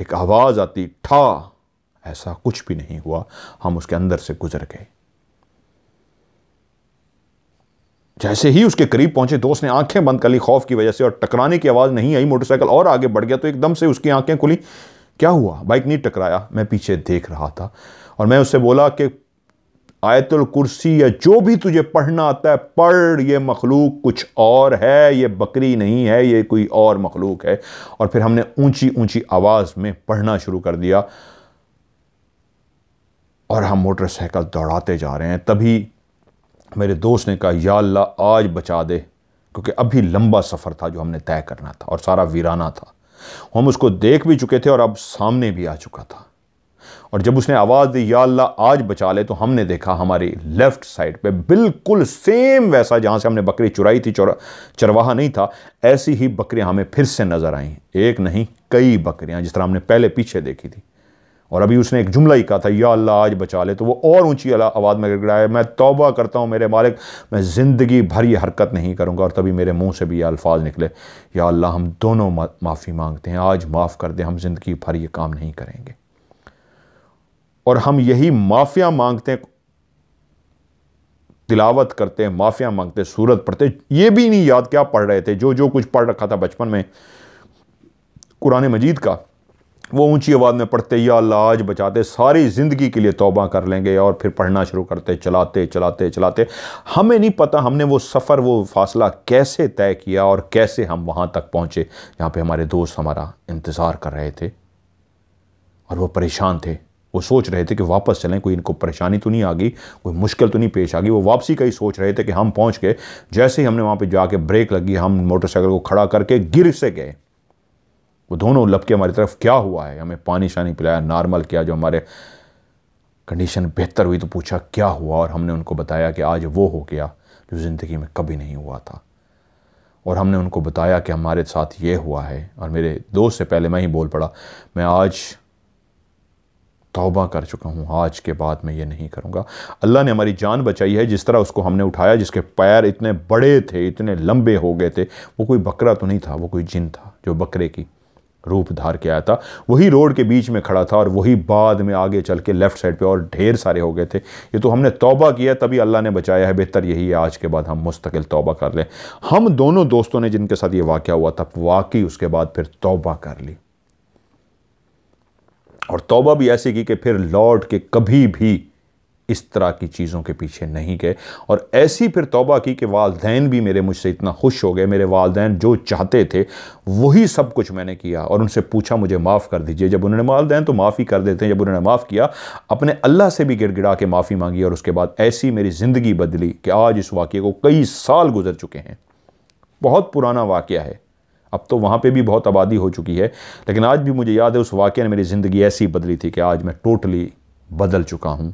एक आवाज़ आती ठा ऐसा कुछ भी नहीं हुआ हम उसके अंदर से गुजर गए जैसे ही उसके करीब पहुंचे दोस्त ने आंखें बंद कर ली खौफ की वजह से और टकराने की आवाज़ नहीं आई मोटरसाइकिल और आगे बढ़ गया तो एकदम से उसकी आंखें खुली क्या हुआ बाइक नहीं टकराया मैं पीछे देख रहा था और मैं उससे बोला कि आयतुल कुर्सी या जो भी तुझे पढ़ना आता है पढ़ ये मखलूक कुछ और है ये बकरी नहीं है ये कोई और मखलूक है और फिर हमने ऊंची ऊंची आवाज़ में पढ़ना शुरू कर दिया और हम मोटरसाइकिल दौड़ाते जा रहे हैं तभी मेरे दोस्त ने कहा या अल्लाह आज बचा दे क्योंकि अभी लंबा सफ़र था जो हमने तय करना था और सारा वीराना था हम उसको देख भी चुके थे और अब सामने भी आ चुका था और जब उसने आवाज़ दी या अल्लाह आज बचा ले तो हमने देखा हमारी लेफ़्ट साइड पे बिल्कुल सेम वैसा जहाँ से हमने बकरी चुराई थी चरवाहा नहीं था ऐसी ही बकरियाँ हमें फिर से नज़र आईं एक नहीं कई बकरियाँ जिस तरह हमने पहले पीछे देखी थी और अभी उसने एक जुमला ही कहा था या अल्लाह आज बचा ले तो वो और ऊंची आवाज़ में गिड़गड़ाया मैं तौबा करता हूँ मेरे मालिक मैं ज़िंदगी भर ये हरकत नहीं करूँगा और तभी मेरे मुंह से भी ये अल्फाज निकले या अल्लाह हम दोनों माफ़ी मांगते हैं आज माफ़ कर दे हम ज़िंदगी भर ये काम नहीं करेंगे और हम यही माफ़िया मांगते तिलावत करते माफ़िया मांगते सूरत पढ़ते ये भी नहीं याद क्या पढ़ रहे थे जो जो कुछ पढ़ रखा था बचपन में कुरान मजीद का वो ऊंची आवाज़ में पढ़ते या लाज बचाते सारी ज़िंदगी के लिए तौबा कर लेंगे और फिर पढ़ना शुरू करते चलाते चलाते चलाते हमें नहीं पता हमने वो सफ़र वो फासला कैसे तय किया और कैसे हम वहाँ तक पहुँचे जहाँ पे हमारे दोस्त हमारा इंतज़ार कर रहे थे और वो परेशान थे वो सोच रहे थे कि वापस चलें कोई इनको परेशानी तो नहीं आ गई कोई मुश्किल तो नहीं पेश आ गई वो वापसी का ही सोच रहे थे कि हम पहुंच गए जैसे ही हमने वहाँ पर जाके ब्रेक लगी हम मोटरसाइकिल को खड़ा करके गिर से गए वो दोनों लपके हमारी तरफ क्या हुआ है हमें पानी शानी पिलाया नॉर्मल किया जो हमारे कंडीशन बेहतर हुई तो पूछा क्या हुआ और हमने उनको बताया कि आज वो हो गया जो ज़िंदगी में कभी नहीं हुआ था और हमने उनको बताया कि हमारे साथ ये हुआ है और मेरे दोस्त से पहले मैं ही बोल पड़ा मैं आज तोबा कर चुका हूँ आज के बाद मैं ये नहीं करूँगा अल्लाह ने हमारी जान बचाई है जिस तरह उसको हमने उठाया जिसके पैर इतने बड़े थे इतने लंबे हो गए थे वो कोई बकरा तो नहीं था वो कोई जिन था जो बकरे की रूप धार के आया था वही रोड के बीच में खड़ा था और वही बाद में आगे चल के लेफ्ट साइड पे और ढेर सारे हो गए थे ये तो हमने तौबा किया तभी अल्लाह ने बचाया है बेहतर यही है आज के बाद हम मुस्तकिल तौबा कर लें हम दोनों दोस्तों ने जिनके साथ ये वाक़ हुआ था वाकई उसके बाद फिर तौबा कर ली और तौबा भी ऐसे की कि फिर लौट के कभी भी इस तरह की चीज़ों के पीछे नहीं गए और ऐसी फिर तौबा की कि वालदेन भी मेरे मुझसे इतना खुश हो गए मेरे वालदेन जो चाहते थे वही सब कुछ मैंने किया और उनसे पूछा मुझे माफ़ कर दीजिए जब उन्होंने वालदेन तो माफ़ी कर देते हैं जब उन्होंने माफ़ किया अपने अल्लाह से भी गिड़गिड़ा के माफ़ी मांगी और उसके बाद ऐसी मेरी ज़िंदगी बदली कि आज इस वाक्य को कई साल गुजर चुके हैं बहुत पुराना वाक़ है अब तो वहाँ पे भी बहुत आबादी हो चुकी है लेकिन आज भी मुझे याद है उस वाक़े ने मेरी ज़िंदगी ऐसी बदली थी कि आज मैं टोटली बदल चुका हूँ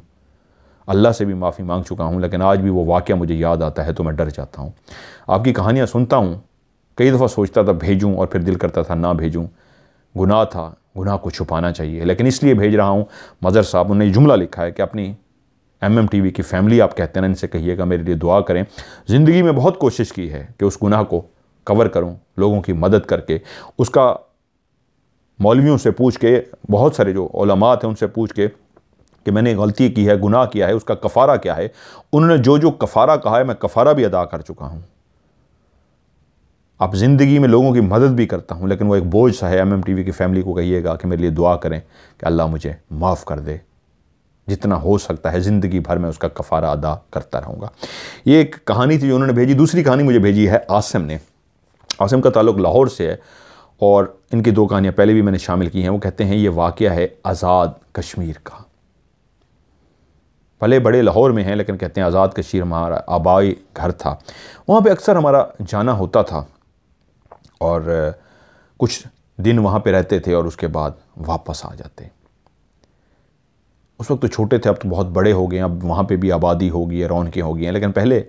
अल्लाह से भी माफ़ी मांग चुका हूँ लेकिन आज भी वो वाक़ मुझे याद आता है तो मैं डर जाता हूँ आपकी कहानियाँ सुनता हूँ कई दफ़ा सोचता था भेजूँ और फिर दिल करता था ना भेजूँ गुनाह था गुनाह को छुपाना चाहिए लेकिन इसलिए भेज रहा हूँ मज़र साहब उन्होंने जुमला लिखा है कि अपनी एम एम टी वी की फैमिली आप कहते हैं इनसे कहिएगा मेरे लिए दुआ करें ज़िंदगी में बहुत कोशिश की है कि उस गुनाह को कवर करूं लोगों की मदद करके उसका मौलवियों से पूछ के बहुत सारे जो ओलमात हैं उनसे पूछ के कि मैंने गलती की है गुनाह किया है उसका कफ़ारा क्या है उन्होंने जो जो कफ़ारा कहा है मैं कफ़ारा भी अदा कर चुका हूँ आप ज़िंदगी में लोगों की मदद भी करता हूँ लेकिन वो एक बोझ सा है एम एम टी वी की फैमिली को कहिएगा कि मेरे लिए दुआ करें कि अल्लाह मुझे माफ़ कर दे जितना हो सकता है ज़िंदगी भर में उसका कफ़ारा अदा करता रहूँगा ये एक कहानी थी जो उन्होंने भेजी दूसरी कहानी मुझे भेजी है आसम ने आसिम का ताल्लुक लाहौर से है और इनकी दो कहानियाँ पहले भी मैंने शामिल की हैं वो कहते हैं ये वाक़ है आज़ाद कश्मीर का भले बड़े लाहौर में हैं लेकिन कहते हैं आज़ाद कश्मीर हमारा आबाई घर था वहाँ पे अक्सर हमारा जाना होता था और कुछ दिन वहाँ पे रहते थे और उसके बाद वापस आ जाते उस वक्त तो छोटे थे अब तो बहुत बड़े हो गए अब वहाँ पे भी आबादी होगी रौनकें हो गई हैं लेकिन पहले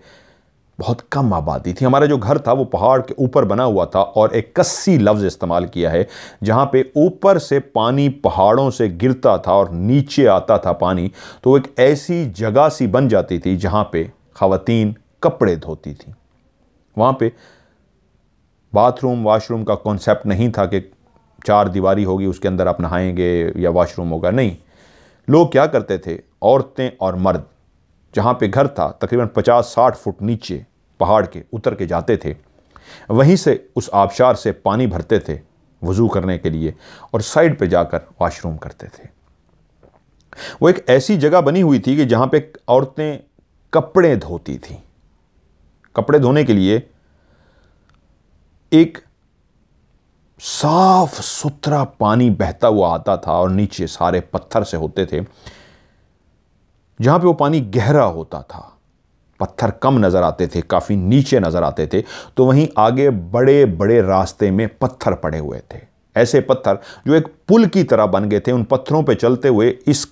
बहुत कम आबादी थी हमारा जो घर था वो पहाड़ के ऊपर बना हुआ था और एक कस्सी लफ्ज़ इस्तेमाल किया है जहाँ पे ऊपर से पानी पहाड़ों से गिरता था और नीचे आता था पानी तो एक ऐसी जगह सी बन जाती थी जहाँ पे खातन कपड़े धोती थी वहाँ पे बाथरूम वाशरूम का कॉन्सेप्ट नहीं था कि चार दीवारी होगी उसके अंदर आप नहाएंगे या वाशरूम होगा नहीं लोग क्या करते थे औरतें और मर्द जहाँ पे घर था तकरीबन 50-60 फुट नीचे पहाड़ के उतर के जाते थे वहीं से उस आबशार से पानी भरते थे वज़ू करने के लिए और साइड पे जाकर वाशरूम करते थे वो एक ऐसी जगह बनी हुई थी कि जहाँ पे औरतें कपड़े धोती थीं कपड़े धोने के लिए एक साफ सुथरा पानी बहता हुआ आता था और नीचे सारे पत्थर से होते थे जहां पे वो पानी गहरा होता था पत्थर कम नज़र आते थे काफ़ी नीचे नज़र आते थे तो वहीं आगे बड़े बड़े रास्ते में पत्थर पड़े हुए थे ऐसे पत्थर जो एक पुल की तरह बन गए थे उन पत्थरों पे चलते हुए इस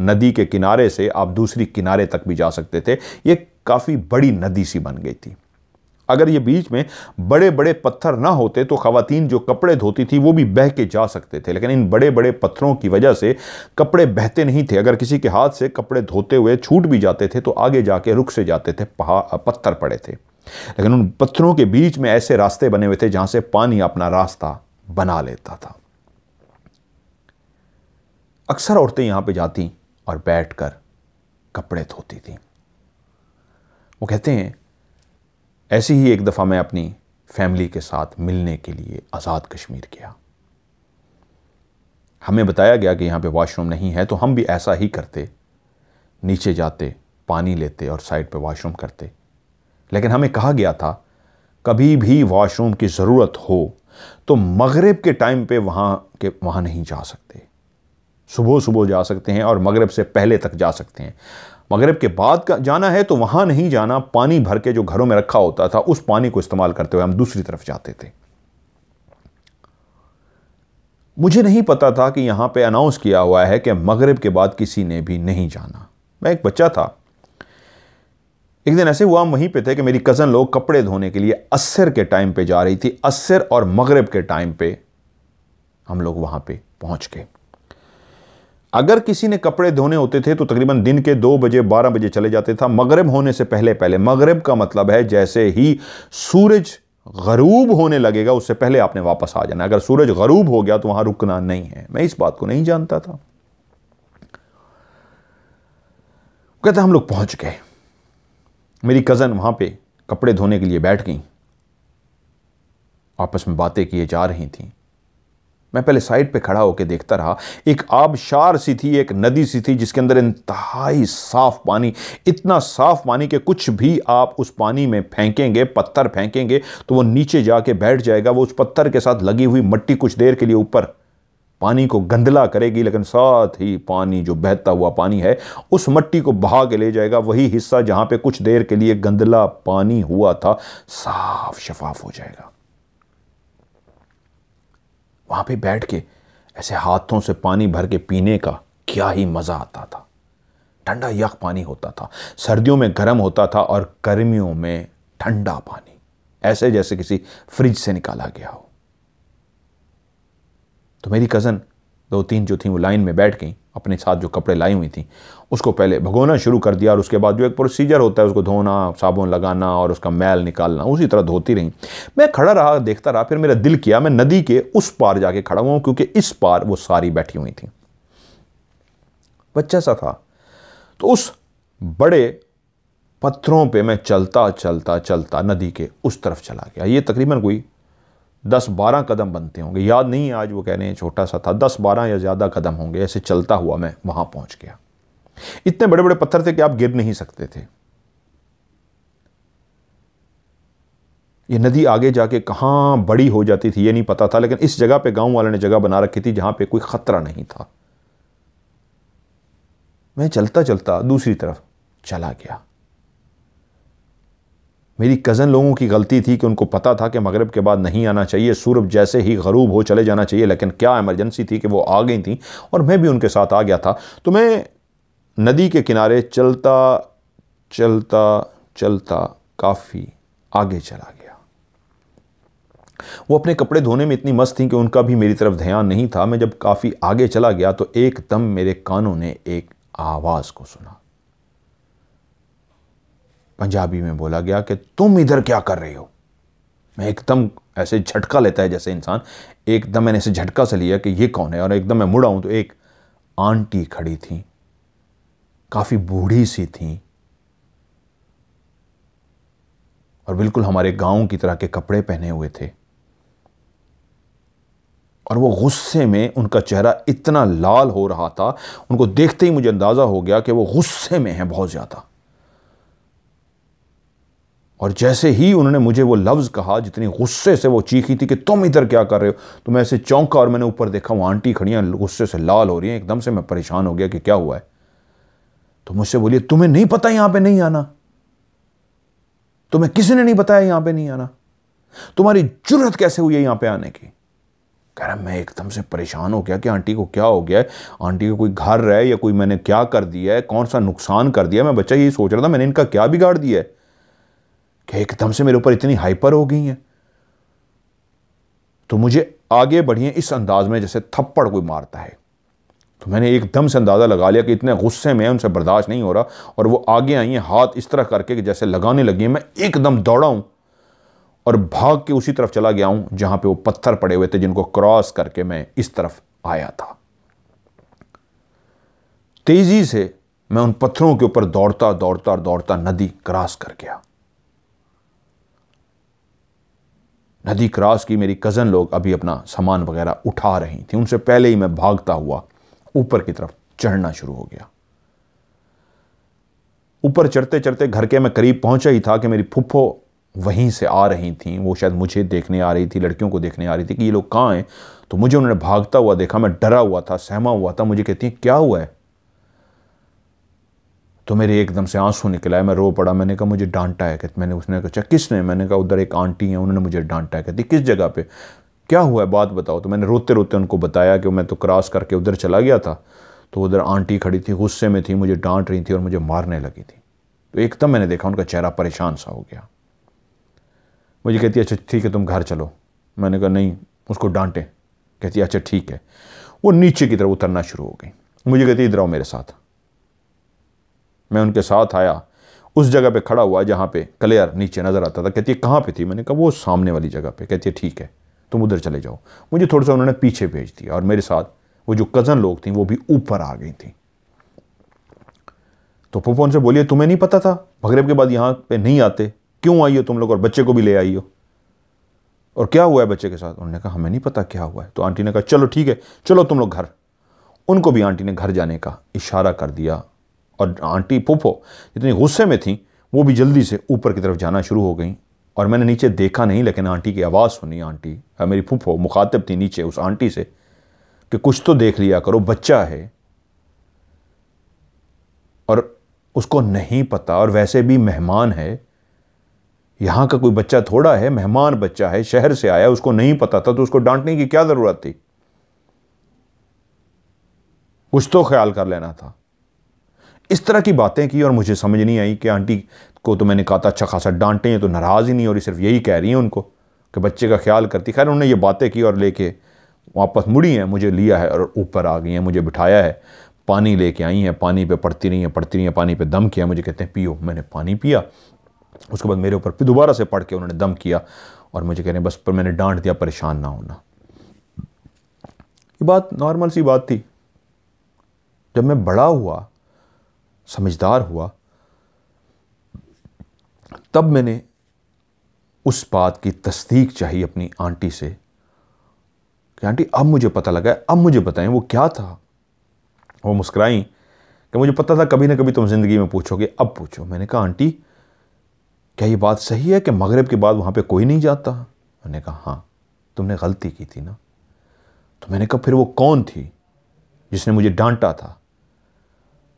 नदी के किनारे से आप दूसरी किनारे तक भी जा सकते थे ये काफ़ी बड़ी नदी सी बन गई थी अगर ये बीच में बड़े बड़े पत्थर ना होते तो खातन जो कपड़े धोती थी वो भी बह के जा सकते थे लेकिन इन बड़े बड़े पत्थरों की वजह से कपड़े बहते नहीं थे अगर किसी के हाथ से कपड़े धोते हुए छूट भी जाते थे तो आगे जाके रुक से जाते थे पत्थर पड़े थे लेकिन उन पत्थरों के बीच में ऐसे रास्ते बने हुए थे जहां से पानी अपना रास्ता बना लेता था अक्सर औरतें यहां पे जाती और बैठकर कपड़े धोती थी वो कहते हैं ऐसी ही एक दफ़ा मैं अपनी फैमिली के साथ मिलने के लिए आज़ाद कश्मीर गया हमें बताया गया कि यहाँ पे वॉशरूम नहीं है तो हम भी ऐसा ही करते नीचे जाते पानी लेते और साइड पे वॉशरूम करते लेकिन हमें कहा गया था कभी भी वॉशरूम की ज़रूरत हो तो मगरब के टाइम पे वहाँ के वहाँ नहीं जा सकते सुबह सुबह जा सकते हैं और मगरब से पहले तक जा सकते हैं मगरब के बाद का जाना है तो वहाँ नहीं जाना पानी भर के जो घरों में रखा होता था उस पानी को इस्तेमाल करते हुए हम दूसरी तरफ जाते थे मुझे नहीं पता था कि यहाँ पे अनाउंस किया हुआ है कि मगरब के बाद किसी ने भी नहीं जाना मैं एक बच्चा था एक दिन ऐसे हुआ हम वहीं पे थे कि मेरी कज़न लोग कपड़े धोने के लिए असर के टाइम पे जा रही थी असर और मगरब के टाइम पे हम लोग वहाँ पे पहुँच गए अगर किसी ने कपड़े धोने होते थे तो तकरीबन दिन के दो बजे बारह बजे चले जाते था मगरब होने से पहले पहले मगरब का मतलब है जैसे ही सूरज गरूब होने लगेगा उससे पहले आपने वापस आ जाना अगर सूरज गरूब हो गया तो वहां रुकना नहीं है मैं इस बात को नहीं जानता था कहते हम लोग पहुंच गए मेरी कज़न वहां पे कपड़े धोने के लिए बैठ गई आपस में बातें किए जा रही थी मैं पहले साइड पे खड़ा होकर देखता रहा एक आबशार सी थी एक नदी सी थी जिसके अंदर इंतहाई साफ पानी इतना साफ पानी कि कुछ भी आप उस पानी में फेंकेंगे पत्थर फेंकेंगे तो वो नीचे जाके बैठ जाएगा वो उस पत्थर के साथ लगी हुई मट्टी कुछ देर के लिए ऊपर पानी को गंदला करेगी लेकिन साथ ही पानी जो बहता हुआ पानी है उस मट्टी को बहा के ले जाएगा वही हिस्सा जहाँ पे कुछ देर के लिए गंदला पानी हुआ था साफ शफाफ हो जाएगा वहाँ पे बैठ के ऐसे हाथों से पानी भर के पीने का क्या ही मज़ा आता था ठंडा यख पानी होता था सर्दियों में गर्म होता था और गर्मियों में ठंडा पानी ऐसे जैसे किसी फ्रिज से निकाला गया हो तो मेरी कज़न दो तीन जो थी वो लाइन में बैठ गई अपने साथ जो कपड़े लाई हुई थी उसको पहले भगोना शुरू कर दिया और उसके बाद जो एक प्रोसीजर होता है उसको धोना साबुन लगाना और उसका मैल निकालना उसी तरह धोती रहीं मैं खड़ा रहा देखता रहा फिर मेरा दिल किया मैं नदी के उस पार जाके खड़ा हुआ क्योंकि इस पार वो सारी बैठी हुई थी बच्चा सा था तो उस बड़े पत्थरों पे मैं चलता चलता चलता नदी के उस तरफ चला गया ये तकरीबन कोई दस बारह कदम बनते होंगे याद नहीं है आज वो कह रहे हैं छोटा सा था दस बारह या ज़्यादा कदम होंगे ऐसे चलता हुआ मैं वहाँ पहुँच गया इतने बड़े बड़े पत्थर थे कि आप गिर नहीं सकते थे ये नदी आगे जाके कहाँ बड़ी हो जाती थी ये नहीं पता था लेकिन इस जगह पे गांव वाले ने जगह बना रखी थी जहाँ पे कोई ख़तरा नहीं था मैं चलता चलता दूसरी तरफ चला गया मेरी कज़न लोगों की गलती थी कि उनको पता था कि मगरब के बाद नहीं आना चाहिए सूरभ जैसे ही गरूब हो चले जाना चाहिए लेकिन क्या एमरजेंसी थी कि वो आ गई थी और मैं भी उनके साथ आ गया था तो मैं नदी के किनारे चलता चलता चलता काफ़ी आगे चला गया वो अपने कपड़े धोने में इतनी मस्त थी कि उनका भी मेरी तरफ ध्यान नहीं था मैं जब काफ़ी आगे चला गया तो एकदम मेरे कानों ने एक आवाज़ को सुना पंजाबी में बोला गया कि तुम इधर क्या कर रहे हो मैं एकदम ऐसे झटका लेता है जैसे इंसान एकदम मैंने ऐसे झटका से लिया कि ये कौन है और एकदम मैं मुड़ा हूँ तो एक आंटी खड़ी थी काफ़ी बूढ़ी सी थी और बिल्कुल हमारे गांव की तरह के कपड़े पहने हुए थे और वो गुस्से में उनका चेहरा इतना लाल हो रहा था उनको देखते ही मुझे अंदाज़ा हो गया कि वो गुस्से में है बहुत ज़्यादा और जैसे ही उन्होंने मुझे वो लफ्ज़ कहा जितनी गुस्से से वो चीखी थी कि तुम इधर क्या कर रहे हो तो मैं ऐसे चौंका और मैंने ऊपर देखा वो आंटी खड़ियां गुस्से से लाल हो रही हैं एकदम से मैं परेशान हो गया कि क्या हुआ है तो मुझसे बोलिए तुम्हें नहीं पता यहां पे नहीं आना तुम्हें किसी ने नहीं बताया यहां पे नहीं आना तुम्हारी जरूरत कैसे हुई है यहां पे आने की कह रहा मैं एकदम से परेशान हो गया कि आंटी को क्या हो गया आंटी का कोई घर है या कोई मैंने क्या कर दिया है कौन सा नुकसान कर दिया मैं बच्चा यही सोच रहा था मैंने इनका क्या बिगाड़ दिया है कि एकदम से मेरे ऊपर इतनी हाइपर हो गई है तो मुझे आगे बढ़िए इस अंदाज में जैसे थप्पड़ कोई मारता है तो मैंने एकदम से अंदाज़ा लगा लिया कि इतने गुस्से में उनसे बर्दाश्त नहीं हो रहा और वो आगे आई हैं हाथ इस तरह करके कि जैसे लगाने लगी हैं मैं एकदम दौड़ा हूँ और भाग के उसी तरफ चला गया हूँ जहाँ पे वो पत्थर पड़े हुए थे जिनको क्रॉस करके मैं इस तरफ आया था तेज़ी से मैं उन पत्थरों के ऊपर दौड़ता दौड़ता दौड़ता नदी क्रॉस कर गया नदी क्रॉस की मेरी कज़न लोग अभी अपना सामान वगैरह उठा रही थी उनसे पहले ही मैं भागता हुआ ऊपर की तरफ चढ़ना शुरू हो गया ऊपर चढ़ते चढ़ते घर के मैं करीब पहुंचा ही था कि मेरी फुफ्फो वहीं से आ रही थी वो शायद मुझे देखने आ रही थी लड़कियों को देखने आ रही थी कि ये लोग कहाँ हैं तो मुझे उन्होंने भागता हुआ देखा मैं डरा हुआ था सहमा हुआ था मुझे कहती हैं क्या हुआ है तो मेरे एकदम से आंसू निकला है मैं रो पड़ा मैंने कहा मुझे डांटा है कहते मैंने उसने कहा किसने मैंने कहा उधर एक आंटी है उन्होंने मुझे डांटा है कहती किस जगह पे क्या हुआ है बात बताओ तो मैंने रोते रोते उनको बताया कि मैं तो क्रॉस करके उधर चला गया था तो उधर आंटी खड़ी थी गुस्से में थी मुझे डांट रही थी और मुझे मारने लगी थी तो एकदम मैंने देखा उनका चेहरा परेशान सा हो गया मुझे कहती अच्छा ठीक है तुम घर चलो मैंने कहा नहीं उसको डांटे कहती अच्छा ठीक है वो नीचे की तरफ उतरना शुरू हो गई मुझे कहती इधर आओ मेरे साथ मैं उनके साथ आया उस जगह पे खड़ा हुआ जहाँ पे क्लियर नीचे नज़र आता था कहती है कहाँ पे थी मैंने कहा वो सामने वाली जगह पे कहती है ठीक है तुम उधर चले जाओ मुझे थोड़ा सा उन्होंने पीछे भेज दिया और मेरे साथ वो जो कज़न लोग थी वो भी ऊपर आ गई थी तो पुपो उनसे बोलिए तुम्हें नहीं पता था मगरब के बाद यहाँ पर नहीं आते क्यों आई हो तुम लोग और बच्चे को भी ले आई हो और क्या हुआ है बच्चे के साथ उन्होंने कहा हमें नहीं पता क्या हुआ है तो आंटी ने कहा चलो ठीक है चलो तुम लोग घर उनको भी आंटी ने घर जाने का इशारा कर दिया और आंटी पोपो जितनी गुस्से में थी वो भी जल्दी से ऊपर की तरफ जाना शुरू हो गई और मैंने नीचे देखा नहीं लेकिन आंटी की आवाज़ सुनी आंटी मेरी फूफो मुखातब थी नीचे उस आंटी से कि कुछ तो देख लिया करो बच्चा है और उसको नहीं पता और वैसे भी मेहमान है यहाँ का कोई बच्चा थोड़ा है मेहमान बच्चा है शहर से आया उसको नहीं पता था तो उसको डांटने की क्या ज़रूरत थी कुछ तो ख्याल कर लेना था इस तरह की बातें की और मुझे समझ नहीं आई कि आंटी को तो मैंने कहा था अच्छा खासा डांटे हैं तो नाराज़ ही नहीं और सिर्फ यही कह रही हैं उनको कि बच्चे का ख्याल करती खैर उन्होंने ये बातें की और लेके वापस मुड़ी हैं मुझे लिया है और ऊपर आ गई हैं मुझे बिठाया है पानी लेके आई हैं पानी पे पड़ती रही हैं पड़ती रही हैं पानी पे दम किया मुझे कहते हैं पियो मैंने पानी पिया उसके बाद मेरे ऊपर फिर दोबारा से पढ़ के उन्होंने दम किया और मुझे कह रहे हैं बस पर मैंने डांट दिया परेशान ना होना ये बात नॉर्मल सी बात थी जब मैं बड़ा हुआ समझदार हुआ तब मैंने उस बात की तस्दीक चाहिए अपनी आंटी से कि आंटी अब मुझे पता लगा है अब मुझे बताएं वो क्या था वो मुस्कराई कि मुझे पता था कभी ना कभी तुम ज़िंदगी में पूछोगे अब पूछो मैंने कहा आंटी क्या ये बात सही है कि मगरब के बाद वहाँ पे कोई नहीं जाता मैंने कहा हाँ तुमने गलती की थी ना तो मैंने कहा फिर वो कौन थी जिसने मुझे डांटा था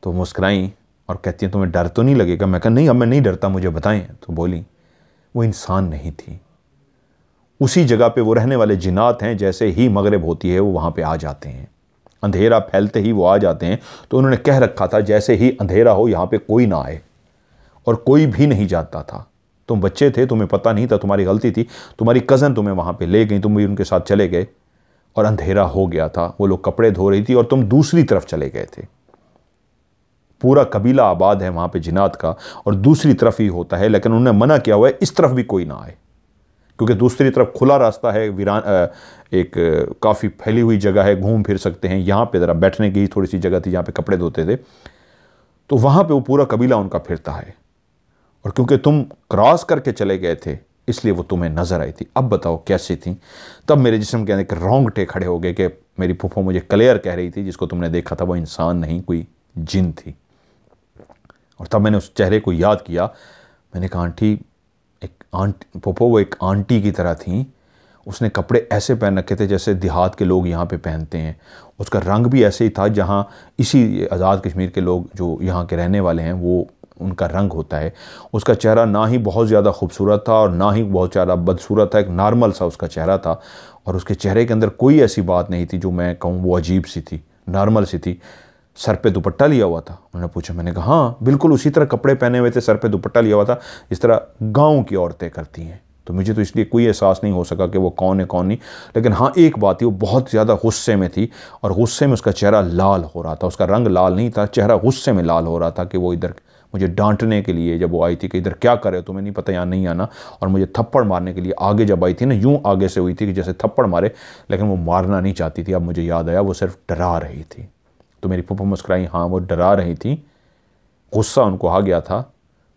तो मुस्कराई और कहती हैं तुम्हें डर तो नहीं लगेगा मैं कहा नहीं अब मैं नहीं डरता मुझे बताएं तो बोली वो इंसान नहीं थी उसी जगह पे वो रहने वाले जिनात हैं जैसे ही मगरब होती है वो वहाँ पे आ जाते हैं अंधेरा फैलते ही वो आ जाते हैं तो उन्होंने कह रखा था जैसे ही अंधेरा हो यहाँ पे कोई ना आए और कोई भी नहीं जाता था तुम बच्चे थे तुम्हें पता नहीं था तुम्हारी गलती थी तुम्हारी कज़न तुम्हें वहाँ पर ले गई तुम भी उनके साथ चले गए और अंधेरा हो गया था वो लोग कपड़े धो रही थी और तुम दूसरी तरफ चले गए थे पूरा कबीला आबाद है वहाँ पे जिनात का और दूसरी तरफ ही होता है लेकिन उन्होंने मना किया हुआ है इस तरफ भी कोई ना आए क्योंकि दूसरी तरफ खुला रास्ता है वीरान एक काफ़ी फैली हुई जगह है घूम फिर सकते हैं यहाँ पे ज़रा बैठने की थोड़ी सी जगह थी जहाँ पे कपड़े धोते थे तो वहाँ पे वो पूरा कबीला उनका फिरता है और क्योंकि तुम क्रॉस करके चले गए थे इसलिए वो तुम्हें नज़र आई थी अब बताओ कैसी थी तब मेरे जिसम के अंदर रोंगटे खड़े हो गए कि मेरी फूफो मुझे क्लियर कह रही थी जिसको तुमने देखा था वो इंसान नहीं कोई जिन थी और तब मैंने उस चेहरे को याद किया मैंने कहा आंटी एक आंट पोपो वो एक आंटी की तरह थी उसने कपड़े ऐसे पहन रखे थे जैसे देहात के लोग यहाँ पे पहनते हैं उसका रंग भी ऐसे ही था जहाँ इसी आज़ाद कश्मीर के लोग जो यहाँ के रहने वाले हैं वो उनका रंग होता है उसका चेहरा ना ही बहुत ज़्यादा खूबसूरत था और ना ही बहुत ज़्यादा बदसूरत था एक नॉर्मल सा उसका चेहरा था और उसके चेहरे के अंदर कोई ऐसी बात नहीं थी जो मैं कहूँ वो अजीब सी थी नॉर्मल सी थी सर पे दुपट्टा लिया हुआ था उन्होंने पूछा मैंने कहा हाँ बिल्कुल उसी तरह कपड़े पहने हुए थे सर पे दुपट्टा लिया हुआ था जिस तरह गांव की औरतें करती हैं तो मुझे तो इसलिए कोई एहसास नहीं हो सका कि वो कौन है कौन नहीं लेकिन हाँ एक बात ही वो बहुत ज़्यादा गुस्से में थी और गुस्से में उसका चेहरा लाल हो रहा था उसका रंग लाल नहीं था चेहरा गुस्से में लाल हो रहा था कि वो इधर मुझे डांटने के लिए जब वो आई थी कि इधर क्या करे तुम्हें नहीं पता यहाँ नहीं आना और मुझे थप्पड़ मारने के लिए आगे जब आई थी ना यूँ आगे से हुई थी कि जैसे थप्पड़ मारे लेकिन वो मारना नहीं चाहती थी अब मुझे याद आया वो सिर्फ डरा रही थी तो मेरी पप्पा मुस्कराई हाँ वो डरा रही थी गुस्सा उनको आ गया था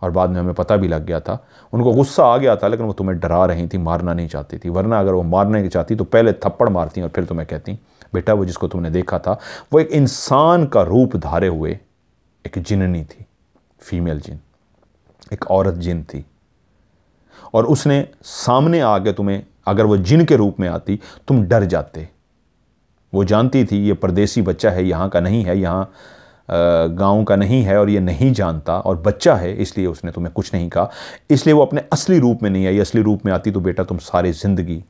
और बाद में हमें पता भी लग गया था उनको गुस्सा आ गया था लेकिन वो तुम्हें डरा रही थी मारना नहीं चाहती थी वरना अगर वो मारने की चाहती तो पहले थप्पड़ मारती और फिर तुम्हें कहती बेटा वो जिसको तुमने देखा था वो एक इंसान का रूप धारे हुए एक जिननी थी फीमेल जिन एक औरत जिन थी और उसने सामने आके तुम्हें अगर वो जिन के रूप में आती तुम डर जाते वो जानती थी ये परदेसी बच्चा है यहाँ का नहीं है यहाँ गांव का नहीं है और ये नहीं जानता और बच्चा है इसलिए उसने तुम्हें कुछ नहीं कहा इसलिए वो अपने असली रूप में नहीं आई असली रूप में आती तो बेटा तुम सारे ज़िंदगी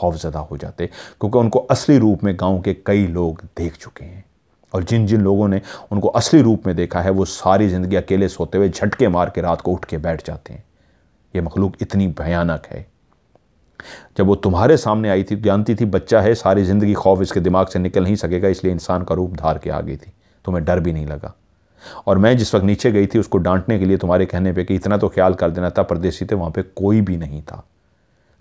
खौफजदा हो जाते क्योंकि उनको असली रूप में गांव के कई लोग देख चुके हैं और जिन जिन लोगों ने उनको असली रूप में देखा है वो सारी ज़िंदगी अकेले सोते हुए झटके मार के रात को उठ के बैठ जाते हैं ये मखलूक इतनी भयानक है जब वो तुम्हारे सामने आई थी जानती थी बच्चा है सारी ज़िंदगी खौफ इसके दिमाग से निकल नहीं सकेगा इसलिए इंसान का रूप धार के आ गई थी तुम्हें डर भी नहीं लगा और मैं जिस वक्त नीचे गई थी उसको डांटने के लिए तुम्हारे कहने पे कि इतना तो ख्याल कर देना था परदेसी थे वहाँ पे कोई भी नहीं था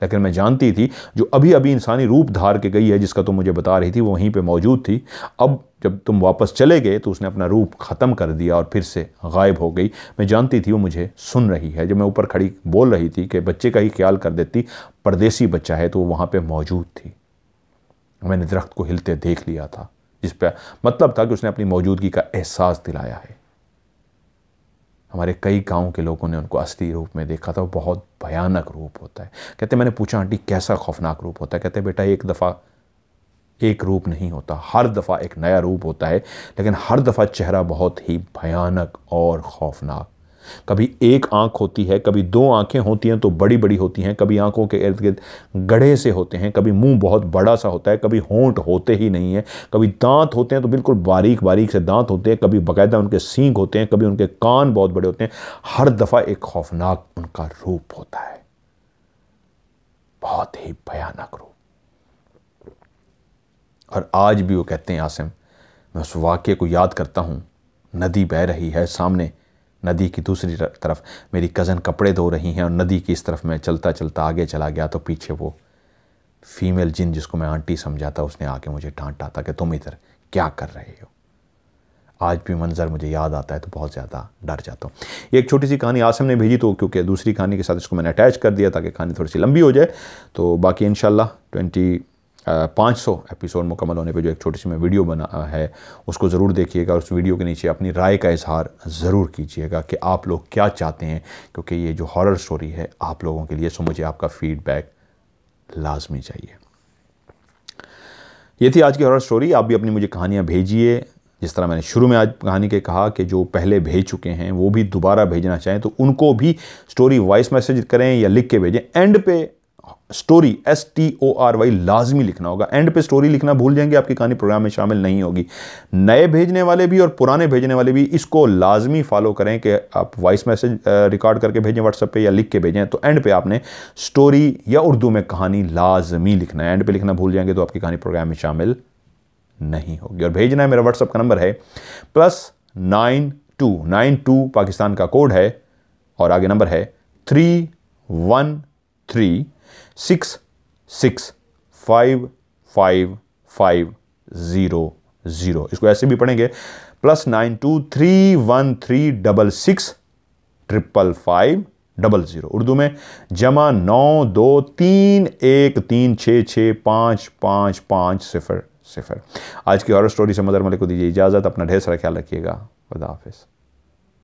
लेकिन मैं जानती थी जो अभी अभी इंसानी रूप धार के गई है जिसका तुम मुझे बता रही थी वो वहीं पे मौजूद थी अब जब तुम वापस चले गए तो उसने अपना रूप ख़त्म कर दिया और फिर से गायब हो गई मैं जानती थी वो मुझे सुन रही है जब मैं ऊपर खड़ी बोल रही थी कि बच्चे का ही ख्याल कर देती परदेसी बच्चा है तो वो वहाँ पर मौजूद थी मैंने दरख्त को हिलते देख लिया था जिस पर मतलब था कि उसने अपनी मौजूदगी का एहसास दिलाया है हमारे कई गांव के लोगों ने उनको असली रूप में देखा था वो बहुत भयानक रूप होता है कहते मैंने पूछा आंटी कैसा खौफनाक रूप होता है कहते बेटा एक दफ़ा एक रूप नहीं होता हर दफ़ा एक नया रूप होता है लेकिन हर दफ़ा चेहरा बहुत ही भयानक और खौफनाक कभी एक आंख होती है कभी दो आंखें होती हैं तो बड़ी बड़ी होती हैं कभी आंखों के इर्द गिर्द गढ़े से होते हैं कभी मुंह बहुत बड़ा सा होता है कभी होंठ होते ही नहीं है कभी दांत होते हैं तो बिल्कुल बारीक बारीक से दांत होते हैं कभी बाकायदा उनके सींग होते हैं कभी उनके कान बहुत बड़े होते हैं हर दफ़ा एक खौफनाक उनका रूप होता है बहुत ही भयानक रूप और आज भी वो कहते हैं आसिम मैं उस वाक्य को याद करता हूँ नदी बह रही है सामने नदी की दूसरी तरफ मेरी कज़न कपड़े धो रही हैं और नदी की इस तरफ मैं चलता चलता आगे चला गया तो पीछे वो फीमेल जिन जिसको मैं आंटी समझाता उसने आके मुझे डांटा था कि तुम इधर क्या कर रहे हो आज भी मंज़र मुझे याद आता है तो बहुत ज़्यादा डर जाता हूँ एक छोटी सी कहानी आसम ने भेजी तो क्योंकि दूसरी कहानी के साथ इसको मैंने अटैच कर दिया ताकि कहानी थोड़ी सी लंबी हो जाए तो बाकी इन ट्वेंटी 500 एपिसोड मुकम्मल होने पे जो एक छोटी सी मैं वीडियो बना है उसको ज़रूर देखिएगा उस वीडियो के नीचे अपनी राय का इजहार ज़रूर कीजिएगा कि आप लोग क्या चाहते हैं क्योंकि ये जो हॉरर स्टोरी है आप लोगों के लिए सो मुझे आपका फ़ीडबैक लाजमी चाहिए ये थी आज की हॉरर स्टोरी आप भी अपनी मुझे कहानियाँ भेजिए जिस तरह मैंने शुरू में आज कहानी के कहा कि जो पहले भेज चुके हैं वो भी दोबारा भेजना चाहें तो उनको भी स्टोरी वॉइस मैसेज करें या लिख के भेजें एंड पे story S T O R Y लाजमी लिखना होगा एंड पे स्टोरी लिखना भूल जाएंगे आपकी कहानी प्रोग्राम में शामिल नहीं होगी नए भेजने वाले भी और पुराने भेजने वाले भी इसको लाजमी फॉलो करें कि आप वॉइस मैसेज रिकॉर्ड करके भेजें व्हाट्सएप पे या लिख के भेजें तो एंड पे आपने स्टोरी या उर्दू में कहानी लाजमी लिखना है एंड पे लिखना भूल जाएंगे तो आपकी कहानी प्रोग्राम में शामिल नहीं होगी और भेजना है मेरा व्हाट्सअप का नंबर है plus nine two nine two Pakistan का कोड है और आगे नंबर है three one three six six five five five zero zero इसको ऐसे भी पढ़ेंगे plus nine two three one three double six triple five double zero Urdu में जमा नौ दो तीन एक तीन छः छः पाँच पाँच पाँच सिफर सिफर आज की और स्टोरी से मदर मलिक को दीजिए इजाज़त अपना ढेर सारा ख्याल रखिएगा खुदा हाफिज़